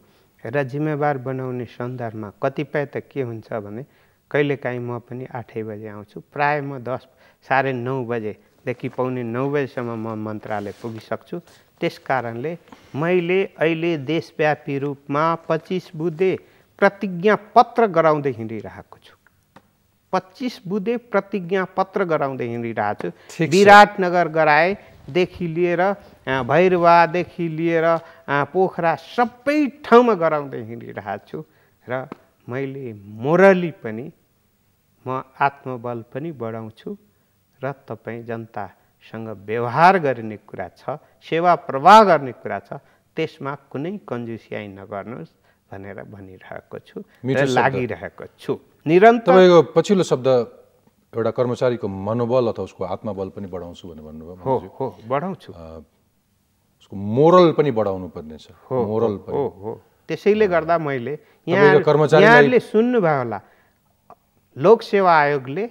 र जिम्मेवार बनाउने सन्दर्भमा कतिपय त के हुन्छ भने कहिलेकाहीँ म पनि आठै बजे आउँछु प्रायः म दस साढे नौ बजेदेखि पाउने नौ बजेसम्म म मन्त्रालय पुगिसक्छु त्यस कारणले मैले अहिले देशव्यापी रूपमा पच्चिस बुधे पत्र गराउँदै हिँडिरहेको छु पच्चिस बुधे पत्र गराउँदै हिँडिरहेको छु विराटनगर गराए देखि लिएर भैरवादेखि लिएर पोखरा सबै ठाउँमा गराउँदै हिँडिरहेको छु र मैले मोरली पनि म आत्मबल पनि बढाउँछु र तपाईँ जनतासँग व्यवहार गर्ने कुरा छ सेवा प्रवाह गर्ने कुरा छ त्यसमा कुनै कन्जुसियाई नगर्नुहोस् भनेर भनिरहेको छु लागिरहेको छु निरन्तर पछिल्लो शब्द एउटा कर्मचारीको मनोबल अथवा उसको आत्मबल पनि बढाउँछु भनेर भन्नुभयो बढाउँछु उसको मोरल पनि बढाउनु पर्नेछ मोरल पनि त्यसैले गर्दा मैले यहाँ यहाँले सुन्नुभयो होला लोक सेवा आयोगले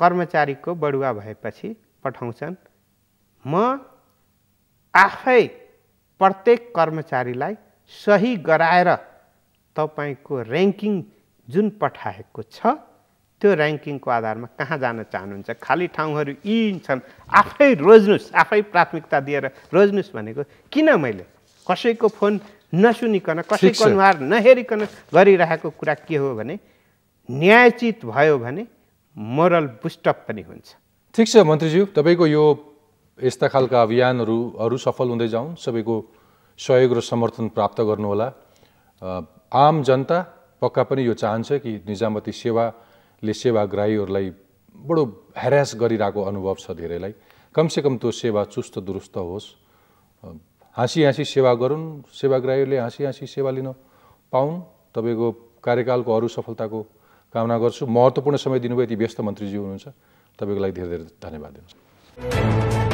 कर्मचारीको बढुवा भएपछि पठाउँछन् म आफै प्रत्येक कर्मचारीलाई सही गराएर तपाईँको ऱ्याङ्किङ जुन पठाएको छ त्यो ऱ्याङ्किङको आधारमा कहाँ जान चाहनुहुन्छ खाली ठाउँहरू यी छन् आफै रोज्नुहोस् आफै प्राथमिकता दिएर रोज्नुहोस् भनेको किन मैले कसैको फोन नसुनिकन कसैको अनुहार नहेरिकन गरिरहेको कुरा के हो भने न्यायचित भयो भने मोरल बुस्टअप पनि हुन्छ ठिक छ मन्त्रीज्यू तपाईँको यो यस्ता खालका अभियानहरू अरू सफल हुँदै जाउँ सबैको सहयोग र समर्थन प्राप्त गर्नुहोला आम जनता पक्का पनि यो चाहन्छ कि निजामती सेवा ले सेवाग्राहीहरूलाई बडो ह्यारेस गरिरहेको अनुभव छ धेरैलाई कमसेकम त्यो सेवा चुस्त दुरुस्त होस् हाँसी हाँसी सेवा गरून् सेवाग्राहीहरूले हाँसी हाँसी सेवा लिन पाउन् तपाईँको कार्यकालको अरू सफलताको कामना गर्छु महत्त्वपूर्ण समय दिनुभयो यति व्यस्त मन्त्रीजी हुनुहुन्छ तपाईँको लागि धेरै धेरै धन्यवाद दिनुहोस्